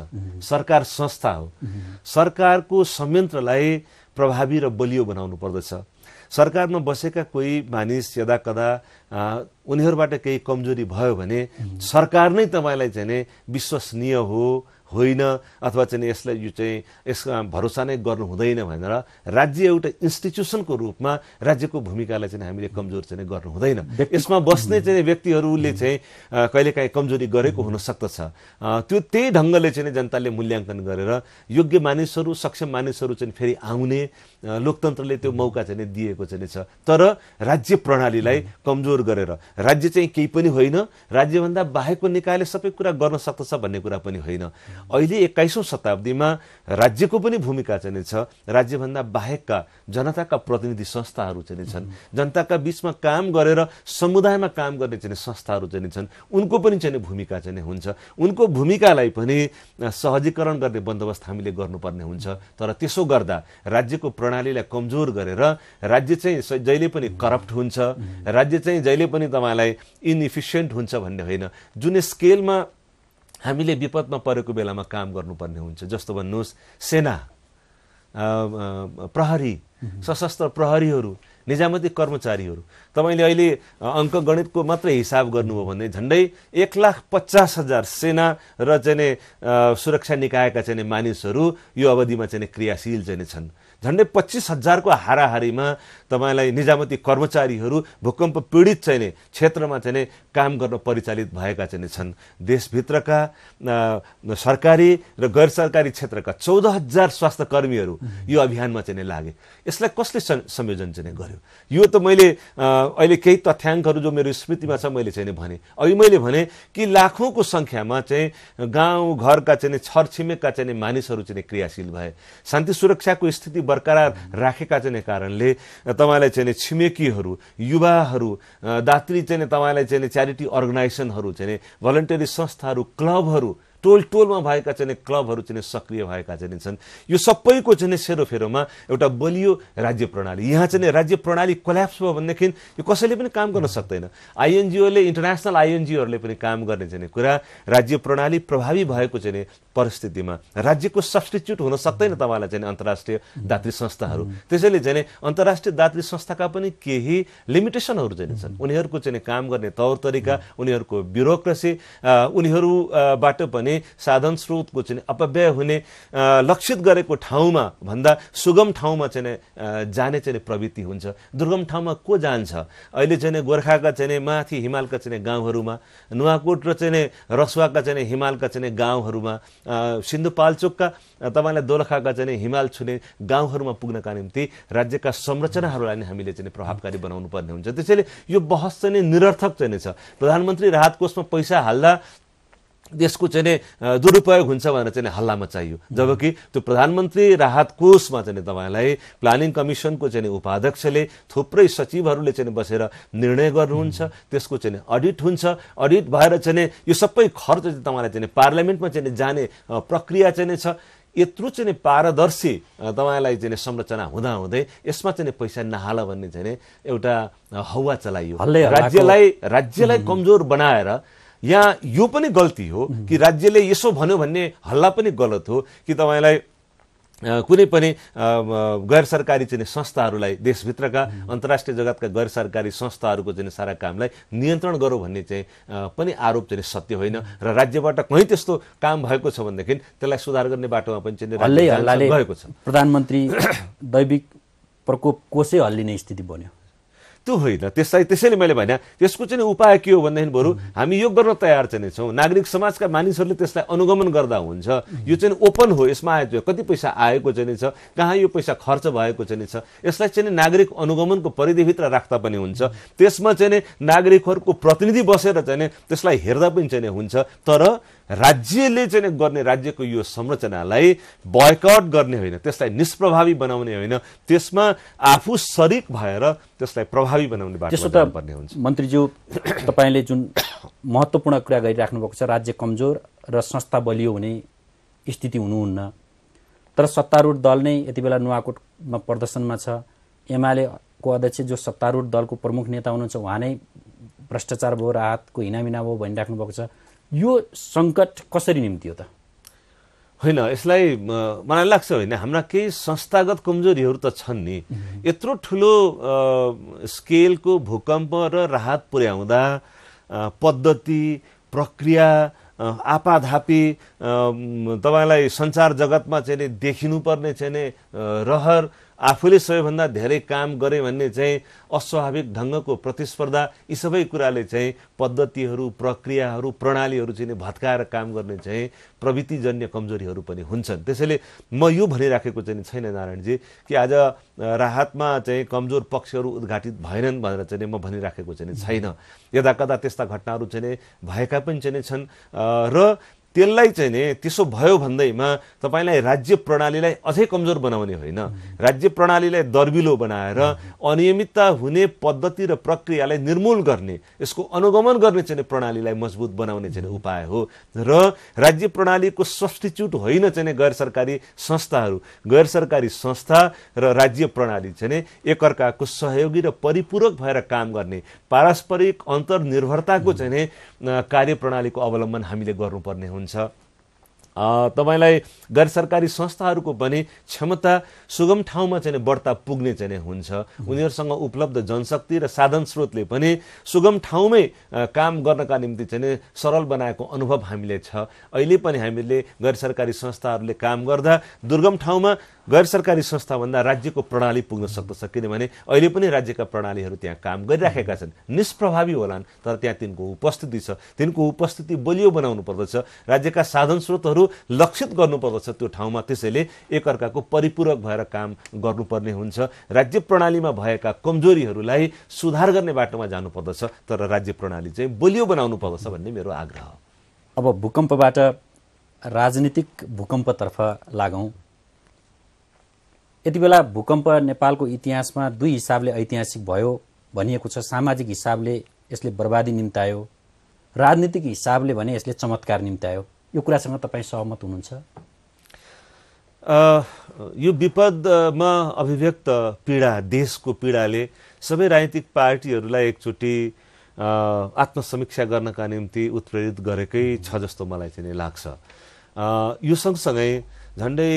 S2: सरकार संस्था हो सरकारको संयन्त्रलाई प्रभावी र बलियो बनाउनु पर्दछ सरकारमा बसेका कोही मानिस यदा कदा उनीहरूबाट केही कमजोरी भयो भने सरकार नै तपाईँलाई चाहिँ विश्वसनीय हो होइन अथवा चाहिँ यसलाई यो चाहिँ यसमा भरोसा नै गर्नु हुँदैन भनेर राज्य एउटा इन्स्टिट्युसनको रूपमा राज्यको भूमिकालाई चाहिँ हामीले कमजोर चाहिँ गर्नु हुँदैन यसमा बस्ने चाहिँ व्यक्तिहरूले चाहिँ कहिलेकाहीँ कमजोरी गरेको हुन सक्दछ त्यो त्यही ढङ्गले चाहिँ जनताले मूल्याङ्कन गरेर योग्य मानिसहरू सक्षम मानिसहरू चाहिँ फेरि आउने लोकतन्त्रले त्यो मौका चाहिँ दिएको चाहिँ छ तर राज्य प्रणालीलाई कमजोर गरेर राज्य चाहिँ केही पनि होइन राज्यभन्दा बाहेकको निकायले सबै कुरा गर्न सक्दछ भन्ने कुरा पनि होइन अहिले एक्काइसौँ शताब्दीमा राज्यको पनि भूमिका चाहिँ छ राज्यभन्दा बाहेकका जनताका प्रतिनिधि संस्थाहरू चाहिँ छन् जनताका बिचमा काम गरेर समुदायमा काम गर्ने चाहिँ संस्थाहरू चाहिँ छन् उनको पनि चाहिँ भूमिका चाहिँ हुन्छ उनको भूमिकालाई पनि सहजीकरण गर्ने बन्दोबस्त हामीले गर्नुपर्ने हुन्छ तर त्यसो गर्दा राज्यको प्रणालीलाई कमजोर गरेर राज्य चाहिँ जहिले पनि करप्ट हुन्छ राज्य चाहिँ जहिले पनि तपाईँलाई इनइफिसियन्ट हुन्छ भन्ने होइन जुन स्केलमा हामीले विपदमा परेको बेलामा काम गर्नुपर्ने हुन्छ जस्तो भन्नुहोस् सेना प्रहरी सशस्त्र प्रहरीहरू निजामती कर्मचारीहरू तपाईँले अहिले अङ्क गणितको मात्रै हिसाब गर्नुभयो भने झन्डै एक लाख पचास हजार सेना र चाहिँ सुरक्षा निकायका चाहिँ मानिसहरू यो अवधिमा चाहिँ क्रियाशील चाहिँ छन् झन्डै पच्चिस हजारको हाराहारीमा तपाईँलाई निजामती कर्मचारीहरू भूकम्प पीडित नै क्षेत्रमा नै काम गर्न परिचालित भएका चाहिँ छन् देशभित्रका सरकारी र गैर सरकारी क्षेत्रका चौध हजार स्वास्थ्य कर्मीहरू यो अभियानमा चाहिँ लागे यसलाई कसले संयोजन चाहिँ गर्यो यो त मैले अहिले केही तथ्याङ्कहरू जो मेरो स्मृतिमा छ मैले चाहिँ भने अघि मैले भने कि लाखौँको सङ्ख्यामा चाहिँ गाउँघरका चाहिँ छरछिमेकका चाहिँ मानिसहरू चाहिँ क्रियाशील भए शान्ति सुरक्षाको स्थिति बरकरार राखेका चाहिँ कारणले तपाईँलाई चाहिँ छिमेकीहरू युवाहरू दात्री चाहिँ तपाईँलाई चाहिँ च्यारिटी अर्गनाइजेसनहरू चाहिँ भलन्टियरी संस्थाहरू क्लबहरू टोल टोलमा भएका चाहिँ क्लबहरू चाहिँ सक्रिय भएका चाहिँ छन् यो सबैको चाहिँ सेरोफेरोमा एउटा बलियो राज्य प्रणाली यहाँ चाहिँ राज्य प्रणाली कोल्याप्स भयो भनेदेखि यो कसैले पनि काम गर्न सक्दैन आइएनजिओले इन्टरनेसनल आइएनजिओहरूले पनि काम गर्ने चाहिँ कुरा राज्य प्रणाली प्रभावी भएको चाहिँ परिस्थितिमा राज्यको सब्सटिच्युट हुन सक्दैन तपाईँलाई चाहिँ अन्तर्राष्ट्रिय दात्री संस्थाहरू त्यसैले चाहिँ अन्तर्राष्ट्रिय दात्री संस्थाका पनि केही लिमिटेसनहरू चाहिँ छन् उनीहरूको चाहिँ काम गर्ने तौर तरिका उनीहरूको ब्युरोक्रेसी उनीहरूबाट पनि हुने साधन स्रोतको चाहिँ अपव्यय हुने लक्षित गरेको ठाउँमा भन्दा सुगम ठाउँमा चाहिँ जाने चाहिँ प्रवृत्ति हुन्छ दुर्गम ठाउँमा को जान्छ अहिले चाहिँ गोर्खाका चाहिँ माथि हिमालका चाहिँ गाउँहरूमा नुवाकोट र चाहिँ रसुवाका चाहिँ हिमालका चाहिँ गाउँहरूमा सिन्धुपाल्चोकका तपाईँलाई दोलखाका चाहिँ हिमाल छुने गाउँहरूमा पुग्नका निम्ति राज्यका संरचनाहरूलाई नै हामीले चाहिँ प्रभावकारी बनाउनु पर्ने हुन्छ त्यसैले यो बहस चाहिँ निरर्थक चाहिँ छ प्रधानमन्त्री राहत कोषमा पैसा हाल्दा त्यसको चाहिँ दुरुपयोग हुन्छ भनेर चाहिँ हल्ला मचाइयो जबकि त्यो प्रधानमन्त्री राहत कोषमा चाहिँ तपाईँलाई प्लानिङ कमिसनको चाहिँ उपाध्यक्षले थुप्रै सचिवहरूले चाहिँ बसेर निर्णय गर्नुहुन्छ त्यसको चाहिँ अडिट हुन्छ अडिट भएर चाहिँ यो सबै खर्च चाहिँ तपाईँलाई चाहिँ पार्लियामेन्टमा चाहिँ जाने प्रक्रिया चाहिँ छ यत्रो चाहिँ पारदर्शी तपाईँलाई चाहिँ संरचना हुँदाहुँदै यसमा चाहिँ पैसा नहाल भन्ने चाहिँ एउटा हौवा चलाइयो राज्यलाई राज्यलाई कमजोर बनाएर यहाँ यो पनि गल्ती हो कि राज्यले यसो भन्यो भन्ने हल्ला पनि गलत हो कि तपाईँलाई कुनै पनि गैर सरकारी चाहिँ संस्थाहरूलाई देशभित्रका अन्तर्राष्ट्रिय जगतका गैर सरकारी संस्थाहरूको चाहिँ सारा कामलाई नियन्त्रण गरौँ भन्ने चाहिँ पनि आरोप चाहिँ सत्य होइन र राज्यबाट कहीँ त्यस्तो काम भएको छ भनेदेखि त्यसलाई सुधार गर्ने बाटोमा पनि चाहिँ भएको छ
S1: प्रधानमन्त्री दैविक प्रकोप कसै हल्लिने स्थिति बन्यो
S2: त्यो होइन त्यसलाई त्यसैले मैले भने त्यसको चाहिँ उपाय के हो भनेदेखि बरु हामी यो गर्न तयार चाहिँ छौँ नागरिक समाजका मानिसहरूले त्यसलाई अनुगमन गर्दा हुन्छ यो चाहिँ ओपन हो यसमा आयो कति पैसा आएको चाहिँ छ कहाँ यो पैसा खर्च भएको चाहिँ छ यसलाई चाहिँ नागरिक अनुगमनको परिधिभित्र राख्दा पनि हुन्छ त्यसमा चाहिँ नागरिकहरूको प्रतिनिधि बसेर चाहिँ त्यसलाई हेर्दा पनि चाहिँ हुन्छ तर राज्यले चाहिँ गर्ने राज्यको यो संरचनालाई बयकट गर्ने होइन त्यसलाई निष्प्रभावी बनाउने होइन त्यसमा आफू सरिक भएर त्यसलाई प्रभावी बनाउने बाटो पर्ने हुन्छ
S1: मन्त्रीज्यू तपाईँले जुन महत्त्वपूर्ण कुरा गरिराख्नु भएको छ राज्य कमजोर र संस्था बलियो हुने स्थिति हुनुहुन्न तर सत्तारूढ दल नै यति बेला नुवाकोटमा प्रदर्शनमा छ एमालेको अध्यक्ष जो सत्तारूढ दलको प्रमुख नेता हुनुहुन्छ उहाँ नै भ्रष्टाचार भयो राहतको हिनामिना भयो भनिराख्नु भएको छ यो सङ्कट कसरी निम्ति हो त होइन यसलाई मलाई लाग्छ
S2: होइन हाम्रा केही संस्थागत कमजोरीहरू त छन् नि यत्रो ठुलो स्केलको भूकम्प र राहत पुर्याउँदा पद्धति प्रक्रिया आपाधापी तपाईँलाई सञ्चार जगतमा चाहिँ देखिनुपर्ने चाहिँ रहर आफूले सबैभन्दा धेरै काम गरे भन्ने चाहिँ अस्वाभाविक ढङ्गको प्रतिस्पर्धा यी सबै कुराले चाहिँ पद्धतिहरू प्रक्रियाहरू प्रणालीहरू चाहिँ भत्काएर काम गर्ने चाहिँ प्रवृत्तिजन्य कमजोरीहरू पनि हुन्छन् त्यसैले म यो भनिराखेको चाहिँ छैन नारायणजी कि आज राहतमा चाहिँ कमजोर पक्षहरू उद्घाटित भएनन् भनेर चाहिँ म भनिराखेको चाहिँ छैन यदा कदा त्यस्ता घटनाहरू चाहिँ भएका पनि चाहिँ छन् र त्यसलाई चाहिँ नि त्यसो भयो भन्दैमा तपाईँलाई राज्य प्रणालीलाई अझै कमजोर बनाउने होइन राज्य प्रणालीलाई दर्बिलो बनाएर अनियमितता हुने पद्धति र प्रक्रियालाई निर्मूल गर्ने यसको अनुगमन गर्ने चाहिँ प्रणालीलाई मजबुत बनाउने चाहिँ उपाय हो र राज्य प्रणालीको सब्स्टिच्युट होइन चाहिँ गैर सरकारी संस्थाहरू गैर सरकारी संस्था र राज्य प्रणाली चाहिँ एकअर्काको सहयोगी र परिपूरक भएर काम गर्ने पारस्परिक अन्तर्निर्भरताको चाहिँ कार्य प्रणालीको अवलम्बन हामीले गर्नुपर्ने हुन्छ हुन्छ तपाईँलाई गैर सरकारी संस्थाहरूको पनि क्षमता सुगम ठाउँमा चाहिँ बढ्ता पुग्ने चाहिँ हुन्छ उनीहरूसँग उपलब्ध जनशक्ति र साधन स्रोतले पनि सुगम ठाउँमै काम गर्नका निम्ति चाहिँ सरल बनाएको अनुभव हामीले छ अहिले पनि हामीले गैर सरकारी संस्थाहरूले काम गर्दा दुर्गम ठाउँमा गैर सरकारी संस्थाभन्दा राज्यको प्रणाली पुग्न सक्दछ किनभने अहिले पनि राज्यका प्रणालीहरू त्यहाँ काम गरिराखेका छन् निष्प्रभावी होलान् तर त्यहाँ तिनको उपस्थिति छ तिनको उपस्थिति बलियो बनाउनु पर्दछ राज्यका साधन स्रोतहरू लक्षित गर्नुपर्दछ त्यो ठाउँमा त्यसैले एकअर्काको परिपूरक भएर काम गर्नुपर्ने हुन्छ राज्य प्रणालीमा भएका कमजोरीहरूलाई सुधार गर्ने बाटोमा जानुपर्दछ तर राज्य प्रणाली चाहिँ बलियो बनाउनु पर्दछ भन्ने मेरो आग्रह
S1: अब भूकम्पबाट राजनीतिक भूकम्पतर्फ लागौँ यति बेला भूकम्प नेपालको इतिहासमा दुई हिसाबले ऐतिहासिक भयो भनिएको छ सामाजिक हिसाबले यसले बर्बादी निम्तायो राजनीतिक हिसाबले भने यसले चमत्कार निम्तायो यो कुरासँग तपाईँ सहमत हुनुहुन्छ यो विपदमा अभिव्यक्त पीडा देशको पीडाले सबै
S2: राजनीतिक पार्टीहरूलाई एकचोटि आत्मसमीक्षा गर्नका निम्ति उत्प्रेरित गरेकै छ जस्तो मलाई चाहिँ लाग्छ यो सँगसँगै झन्डै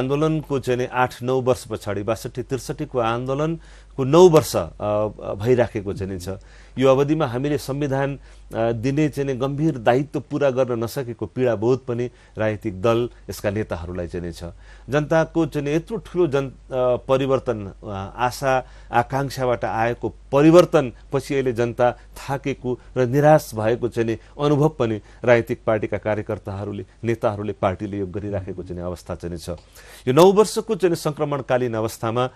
S2: आन्दोलनको चाहिँ आठ नौ वर्ष पछाडि बासठी त्रिसठीको आन्दोलनको नौ वर्ष भइराखेको चाहिँ छ यो अवधिमा हामीले संविधान दिने चाहिँ गम्भीर दायित्व पुरा गर्न नसकेको पीडाबोध पनि राजनीतिक दल यसका नेताहरूलाई चाहिँ छ जनताको चाहिँ यत्रो ठुलो जन परिवर्तन आशा आकाङ्क्षाबाट आएको परिवर्तन पछि अहिले जनता थाकेको र निराश भएको चाहिँ अनुभव पनि राजनीतिक पार्टीका कार्यकर्ताहरूले नेताहरूले पार्टीले यो गरिराखेको चाहिँ अवस्था चाहिँ छ यो नौ वर्षको चाहिँ सङ्क्रमणकालीन अवस्थामा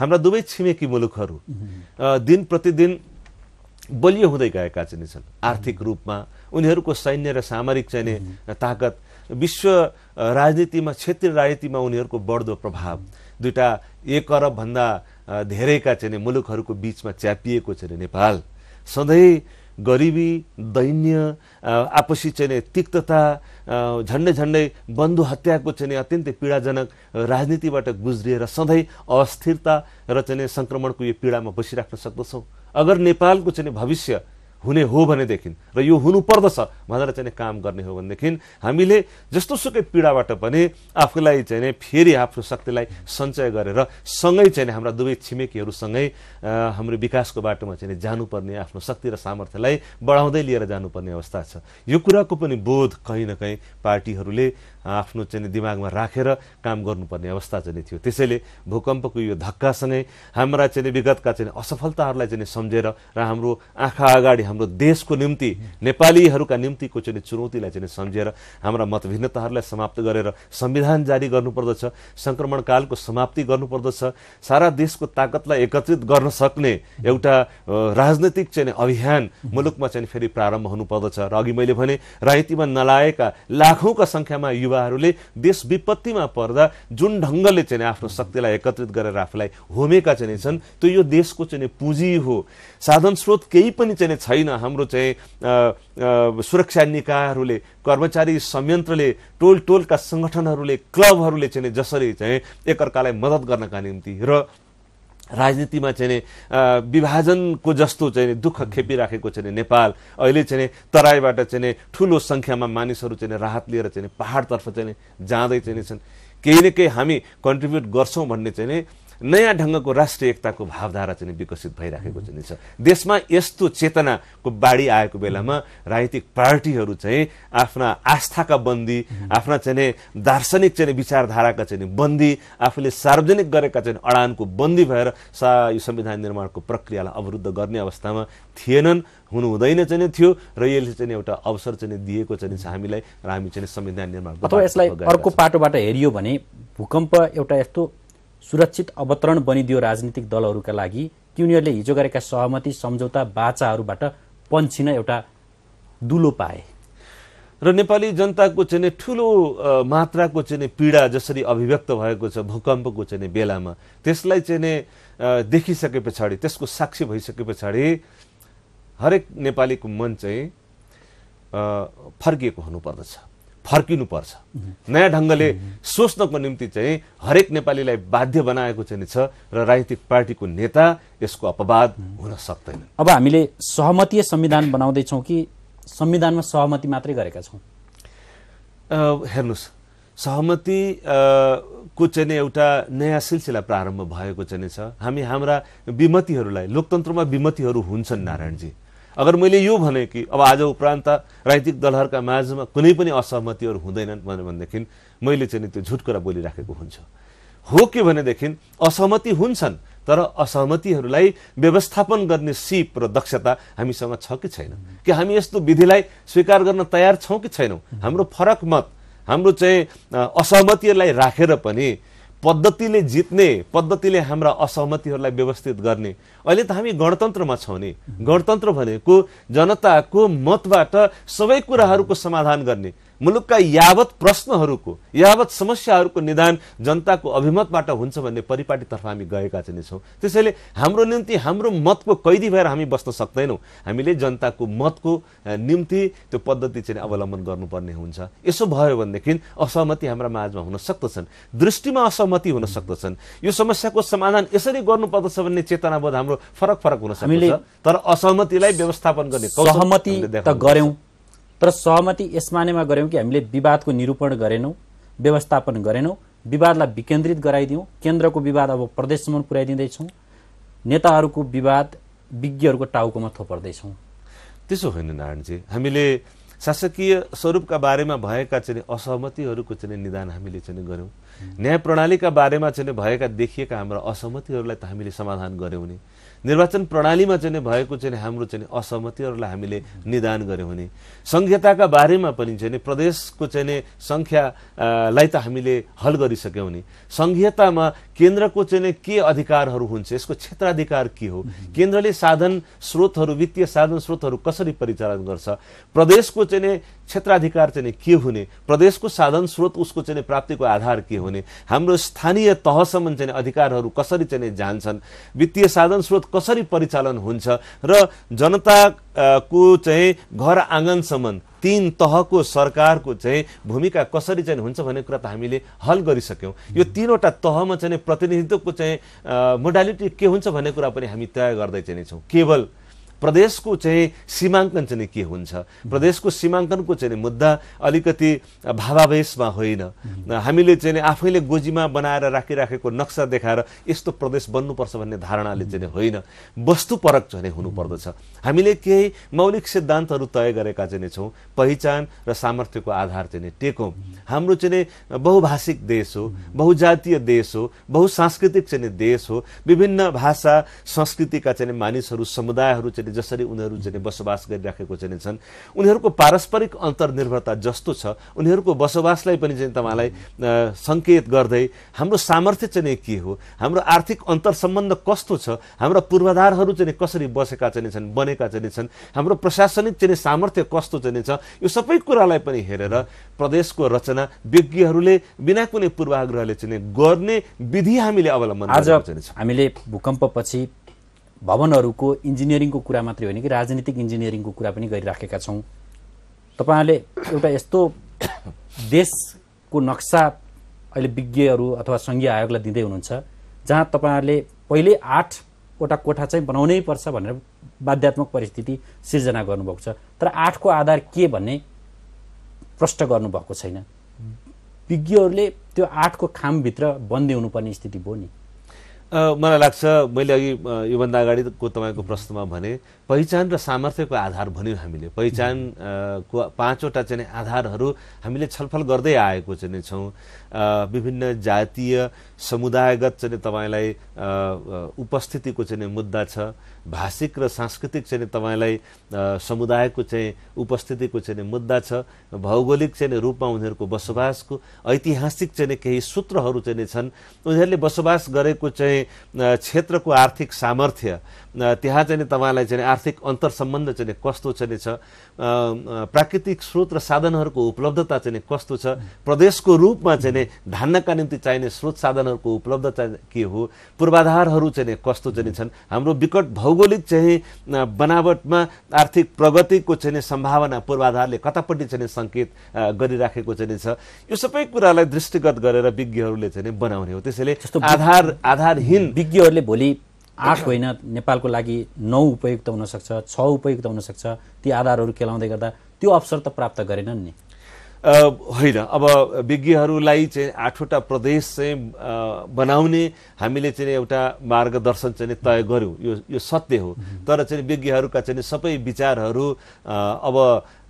S2: हाम्रा दुवै छिमेकी मुलुकहरू दिन प्रतिदिन बलियो हुँदै गएका चाहिँ छन् आर्थिक रूपमा उनीहरूको सैन्य र सामरिक चाहिने ताकत विश्व राजनीतिमा क्षेत्रीय राजनीतिमा उनीहरूको बढ्दो प्रभाव दुईवटा एक अरबभन्दा धेरैका चाहिँ मुलुकहरूको बिचमा च्यापिएको चाहिँ नेपाल सधैँ गरिबी दैन्य आपसी चाहिँ तिक्तता झन्डै झन्डै बन्धु हत्याको चाहिँ अत्यन्तै पीडाजनक राजनीतिबाट गुज्रिएर सधैँ अस्थिरता र चाहिँ सङ्क्रमणको यो पीडामा बसिराख्न सक्दछौँ अगर नेपालको चाहिँ भविष्य हुने हो भनेदेखि र यो हुनुपर्दछ भनेर चाहिँ काम गर्ने हो भनेदेखि हामीले जस्तोसुकै पीडाबाट पनि आफूलाई चाहिँ फेरि आफ्नो शक्तिलाई सञ्चय गरेर सँगै चाहिँ हाम्रा दुवै छिमेकीहरूसँगै हाम्रो विकासको बाटोमा चाहिँ जानुपर्ने आफ्नो शक्ति र सामर्थ्यलाई बढाउँदै लिएर जानुपर्ने अवस्था छ यो कुराको पनि बोध कहीँ न कहीँ पार्टीहरूले आफ्नो चाहिँ दिमागमा राखेर रा, काम गर्नुपर्ने अवस्था चाहिँ थियो त्यसैले भूकम्पको यो धक्कासँगै हाम्रा चाहिँ विगतका चाहिँ असफलताहरूलाई चाहिँ सम्झेर र हाम्रो आँखा अगाडि हाम्रो देशको निम्ति नेपालीहरूका निम्तिको चाहिँ चुनौतीलाई चाहिँ सम्झेर हाम्रा मतभिन्नताहरूलाई समाप्त गरेर संविधान जारी गर्नुपर्दछ सङ्क्रमणकालको समाप्ति गर्नुपर्दछ सारा देशको ताकतलाई एकत्रित गर्न सक्ने एउटा राजनैतिक चाहिँ अभियान मुलुकमा चाहिँ फेरि प्रारम्भ हुनुपर्दछ र अघि मैले भने राजनीतिमा नलाएका लाखौँका सङ्ख्यामा युवा युवाहरूले देश विपत्तिमा पर्दा जुन ढङ्गले चाहिँ आफ्नो शक्तिलाई एकत्रित गरेर आफूलाई होमेका चाहिँ छन् त्यो यो देशको चाहिँ पुँजी हो साधन स्रोत केही पनि चाहिँ छैन हाम्रो चाहिँ सुरक्षा निकायहरूले कर्मचारी संयन्त्रले टोल टोलका सङ्गठनहरूले क्लबहरूले चाहिँ जसरी चाहिँ एकअर्कालाई मद्दत गर्नका निम्ति र राजनीतिमा चाहिँ विभाजनको जस्तो चाहिँ दुःख खेपिराखेको चाहिँ नेपाल अहिले चाहिँ तराईबाट चाहिँ ठुलो सङ्ख्यामा मानिसहरू चाहिँ राहत लिएर चाहिँ पहाडतर्फ चाहिँ जाँदै चाहिँ छन् केही न केही हामी कन्ट्रिब्युट गर्छौँ भन्ने चाहिँ नयाँ ढङ्गको राष्ट्रिय एकताको भावधारा चाहिँ विकसित भइराखेको चाहिँ छ देशमा यस्तो चेतनाको बाढी आएको बेलामा राजनीतिक पार्टीहरू चाहिँ आफ्ना आस्थाका बन्दी आफ्ना चाहिँ दार्शनिक चाहिँ विचारधाराका चाहिँ बन्दी आफूले सार्वजनिक गरेका चाहिँ अडानको बन्दी भएर सा यो संविधान निर्माणको प्रक्रियालाई अवरुद्ध गर्ने अवस्थामा थिएनन् हुनु हुँदैन चाहिँ थियो र यसले चाहिँ एउटा अवसर चाहिँ दिएको चाहिँ छ हामीलाई र हामी चाहिँ संविधान निर्माण अथवा
S1: यसलाई अर्को पाटोबाट हेरियो भने भूकम्प एउटा यस्तो सुरक्षित अवतरण बनिदियो राजनीतिक दलहरूका लागि कि उनीहरूले हिजो गरेका सहमति सम्झौता बाचाहरूबाट पन्छिन एउटा दुलो पाए
S2: र नेपाली जनताको चाहिँ ठुलो मात्राको चाहिँ पीडा जसरी अभिव्यक्त भएको छ भूकम्पको चाहिँ बेलामा त्यसलाई चाहिँ देखिसके पछाडि त्यसको साक्षी भइसके पछाडि हरेक नेपालीको मन चाहिँ फर्किएको हुनुपर्दछ फर्किनुपर्छ नयाँ ढङ्गले सोच्नको निम्ति चाहिँ हरेक नेपालीलाई बाध्य बनाएको चाहिँ छ र राजनीतिक पार्टीको नेता यसको अपवाद हुन
S1: सक्दैन अब हामीले सहमति संविधान बनाउँदैछौँ कि संविधानमा सहमति मात्रै गरेका छौँ
S2: हेर्नुहोस् सहमति को चाहिँ एउटा नयाँ सिलसिला प्रारम्भ भएको चाहिँ छ हामी हाम्रा विमतिहरूलाई लोकतन्त्रमा विमतिहरू हुन्छन् नारायणजी अगर मैले यो भने कि अब आज उपरान्त राजनीतिक दलहरूका माझमा कुनै पनि असहमतिहरू हुँदैनन् भनेर भनेदेखि मैले चाहिँ त्यो झुट कुरा बोलिराखेको हुन्छ हो के भनेदेखि असहमति हुन्छन् तर असहमतिहरूलाई व्यवस्थापन गर्ने सिप र दक्षता हामीसँग छ कि छैन कि हामी यस्तो विधिलाई स्वीकार गर्न तयार छौँ कि छैनौँ हाम्रो फरक मत हाम्रो चाहिँ असहमतिहरूलाई राखेर पनि पद्धतिले जित्ने पद्धतिले हाम्रा असहमतिहरूलाई व्यवस्थित गर्ने अहिले त हामी गणतन्त्रमा छौँ नि गणतन्त्र भनेको जनताको मतबाट सबै कुराहरूको समाधान गर्ने मुलुकका यावत प्रश्नहरूको यावत समस्याहरूको निदान जनताको अभिमतबाट हुन्छ भन्ने परिपाटीतर्फ हामी गएका चाहिँ छौँ त्यसैले हाम्रो निम्ति हाम्रो मतको कैदी भएर हामी बस्न सक्दैनौँ हामीले जनताको मतको निम्ति त्यो पद्धति चाहिँ अवलम्बन गर्नुपर्ने हुन्छ यसो भयो भनेदेखि असहमति हाम्रा माझमा हुन सक्दछन् दृष्टिमा असहमति हुन सक्दछन् यो समस्याको समाधान यसरी गर्नुपर्दछ भन्ने चेतनाबोध हाम्रो फरक फरक हुन सक्छ
S1: तर असहमतिलाई व्यवस्थापन गर्ने सहमति त गऱ्यौँ तर सहमति यस मानेमा गऱ्यौँ कि हामीले विवादको निरूपण गरेनौँ व्यवस्थापन गरेनौँ विवादलाई विकेन्द्रित गराइदिउँ केन्द्रको विवाद अब प्रदेशसम्म पुर्याइदिँदैछौँ नेताहरूको विवाद विज्ञहरूको टाउकोमा थोपर्दैछौँ त्यसो होइन नारायणजी हामीले शासकीय
S2: स्वरूपका बारेमा भएका चाहिँ असहमतिहरूको चाहिँ निदान हामीले चाहिँ गऱ्यौँ न्याय प्रणालीका बारेमा चाहिँ भएका देखिएका हाम्रा असहमतिहरूलाई त हामीले समाधान गऱ्यौँ नि निर्वाचन प्रणालीमा चाहिँ भएको चाहिँ हाम्रो चाहिँ असहमतिहरूलाई हामीले निदान गऱ्यौँ भने सङ्घीयताका बारेमा पनि चाहिँ प्रदेशको चाहिँ सङ्ख्यालाई त हामीले हल गरिसक्यौँ नि सङ्घीयतामा केन्द्रको चाहिँ के अधिकारहरू हुन्छ यसको क्षेत्राधिकार के हो केन्द्रले साधन स्रोतहरू वित्तीय साधन स्रोतहरू कसरी परिचालन गर्छ प्रदेशको चाहिँ क्षेत्राधिकार चाहिँ के हुने प्रदेशको साधन स्रोत उसको चाहिँ प्राप्तिको आधार के हुने हाम्रो स्थानीय तहसम्म चाहिँ अधिकारहरू कसरी चाहिँ जान्छन् वित्तीय साधन स्रोत कसरी परिचालन हुन्छ र जनताको चाहिँ घर आँगनसम्म तिन तहको सरकारको चाहिँ भूमिका कसरी चाहिँ हुन्छ भन्ने कुरा त हामीले हल गरिसक्यौँ यो तिनवटा तहमा चाहिँ प्रतिनिधित्वको चाहिँ मोडालिटी के हुन्छ भन्ने कुरा पनि हामी तय गर्दै चाहिँ छौँ केवल प्रदेशको चाहिँ सीमाङ्कन चाहिँ के हुन्छ प्रदेशको सीमाङ्कनको चाहिँ मुद्दा अलिकति भावावेशमा होइन हामीले चाहिँ आफैले गोजीमा बनाएर राखिराखेको नक्सा देखाएर यस्तो प्रदेश बन्नुपर्छ भन्ने धारणाले चाहिँ होइन वस्तुपरक चाहिँ हुनुपर्दछ हामीले केही मौलिक सिद्धान्तहरू तय गरेका चाहिँ छौँ पहिचान र सामर्थ्यको आधार चाहिँ टेकौँ हाम्रो चाहिँ बहुभाषिक देश हो बहुजातीय देश हो बहुसांस्कृतिक चाहिँ देश हो विभिन्न भाषा संस्कृतिका चाहिँ मानिसहरू समुदायहरू चाहिँ जसरी उनीहरू चाहिँ बसोबास गरिराखेको चाहिँ छन् उनीहरूको पारस्परिक अन्तर्निर्भरता जस्तो छ उनीहरूको बसोबासलाई पनि चाहिँ तपाईँलाई सङ्केत गर्दै हाम्रो सामर्थ्य चाहिँ के हो हाम्रो आर्थिक अन्तर सम्बन्ध कस्तो छ हाम्रो पूर्वाधारहरू चाहिँ कसरी बसेका चाहिँ छन् बनेका चाहिँ छन् हाम्रो प्रशासनिक चाहिँ सामर्थ्य कस्तो चाहिँ छ यो सबै कुरालाई पनि हेरेर प्रदेशको रचना विज्ञहरूले बिना कुनै पूर्वाग्रहले चाहिँ गर्ने
S1: विधि हामीले अवलम्बन आज हामीले भूकम्पपछि भवनहरूको इन्जिनियरिङको कुरा मात्रै होइन कि राजनीतिक इन्जिनियरिङको कुरा पनि गरिराखेका छौँ तपाईँहरूले एउटा यस्तो देशको नक्सा अहिले विज्ञहरू अथवा सङ्घीय आयोगलाई दिँदै हुनुहुन्छ जहाँ तपाईँहरूले पहिल्यै आठवटा कोठा चाहिँ बनाउनै पर्छ भनेर बाध्यात्मक परिस्थिति सिर्जना गर्नुभएको छ तर आठको आधार के भन्ने प्रष्ट गर्नुभएको छैन विज्ञहरूले त्यो आठको खामभित्र बन्दी हुनुपर्ने स्थिति भयो नि
S2: मलाई लाग्छ मैले अघि योभन्दा अगाडिको तपाईँको प्रश्नमा भने पहिचान र सामर्थ्यको आधार भन्यौँ हामीले पहिचानको पाँचवटा चाहिँ आधारहरू हामीले छलफल गर्दै आएको चाहिँ छौँ विभिन्न जातीय समुदायगत चाहिँ तपाईँलाई उपस्थितिको चाहिँ मुद्दा छ भाषिक र सांस्कृतिक चाहिँ तपाईँलाई समुदायको चाहिँ उपस्थितिको चाहिँ मुद्दा छ भौगोलिक चाहिँ रूपमा उनीहरूको बसोबासको ऐतिहासिक चाहिँ केही सूत्रहरू चाहिँ छन् उनीहरूले बसोबास गरेको चाहिँ क्षेत्रको आर्थिक सामर्थ्य त्यहाँ चाहिँ तपाईँलाई चाहिँ आर्थिक अन्तर सम्बन्ध चाहिँ कस्तो चाहिँ छ प्राकृतिक स्रोत र साधनहरूको उपलब्धता चाहिँ कस्तो छ प्रदेशको रूपमा चाहिँ चाहिने धान्नका निम्ति चाहिने स्रोत साधनहरूको उपलब्ध चाहिँ के हो पूर्वाधारहरू चाहिँ कस्तो चाहिँ छन् हाम्रो विकट भौगोलिक चाहिँ बनावटमा आर्थिक प्रगतिको चाहिँ सम्भावना पूर्वाधारले कतापट्टि चाहिँ सङ्केत गरिराखेको चाहिँ छ यो सबै कुरालाई दृष्टिगत गरेर विज्ञहरूले चाहिँ बनाउने हो
S1: त्यसैले आधार आधारहीन विज्ञहरूले भोलि आठ होइन नेपालको लागि नौ उपयुक्त हुनसक्छ छ उपयुक्त हुनसक्छ ती आधारहरू केलाउँदै गर्दा त्यो अवसर त प्राप्त गरेनन् नि होइन अब विज्ञहरूलाई चाहिँ आठवटा प्रदेश चाहिँ
S2: बनाउने हामीले चाहिँ एउटा मार्गदर्शन चाहिँ तय गऱ्यौँ यो यो सत्य हो तर चाहिँ विज्ञहरूका चाहिँ सबै विचारहरू अब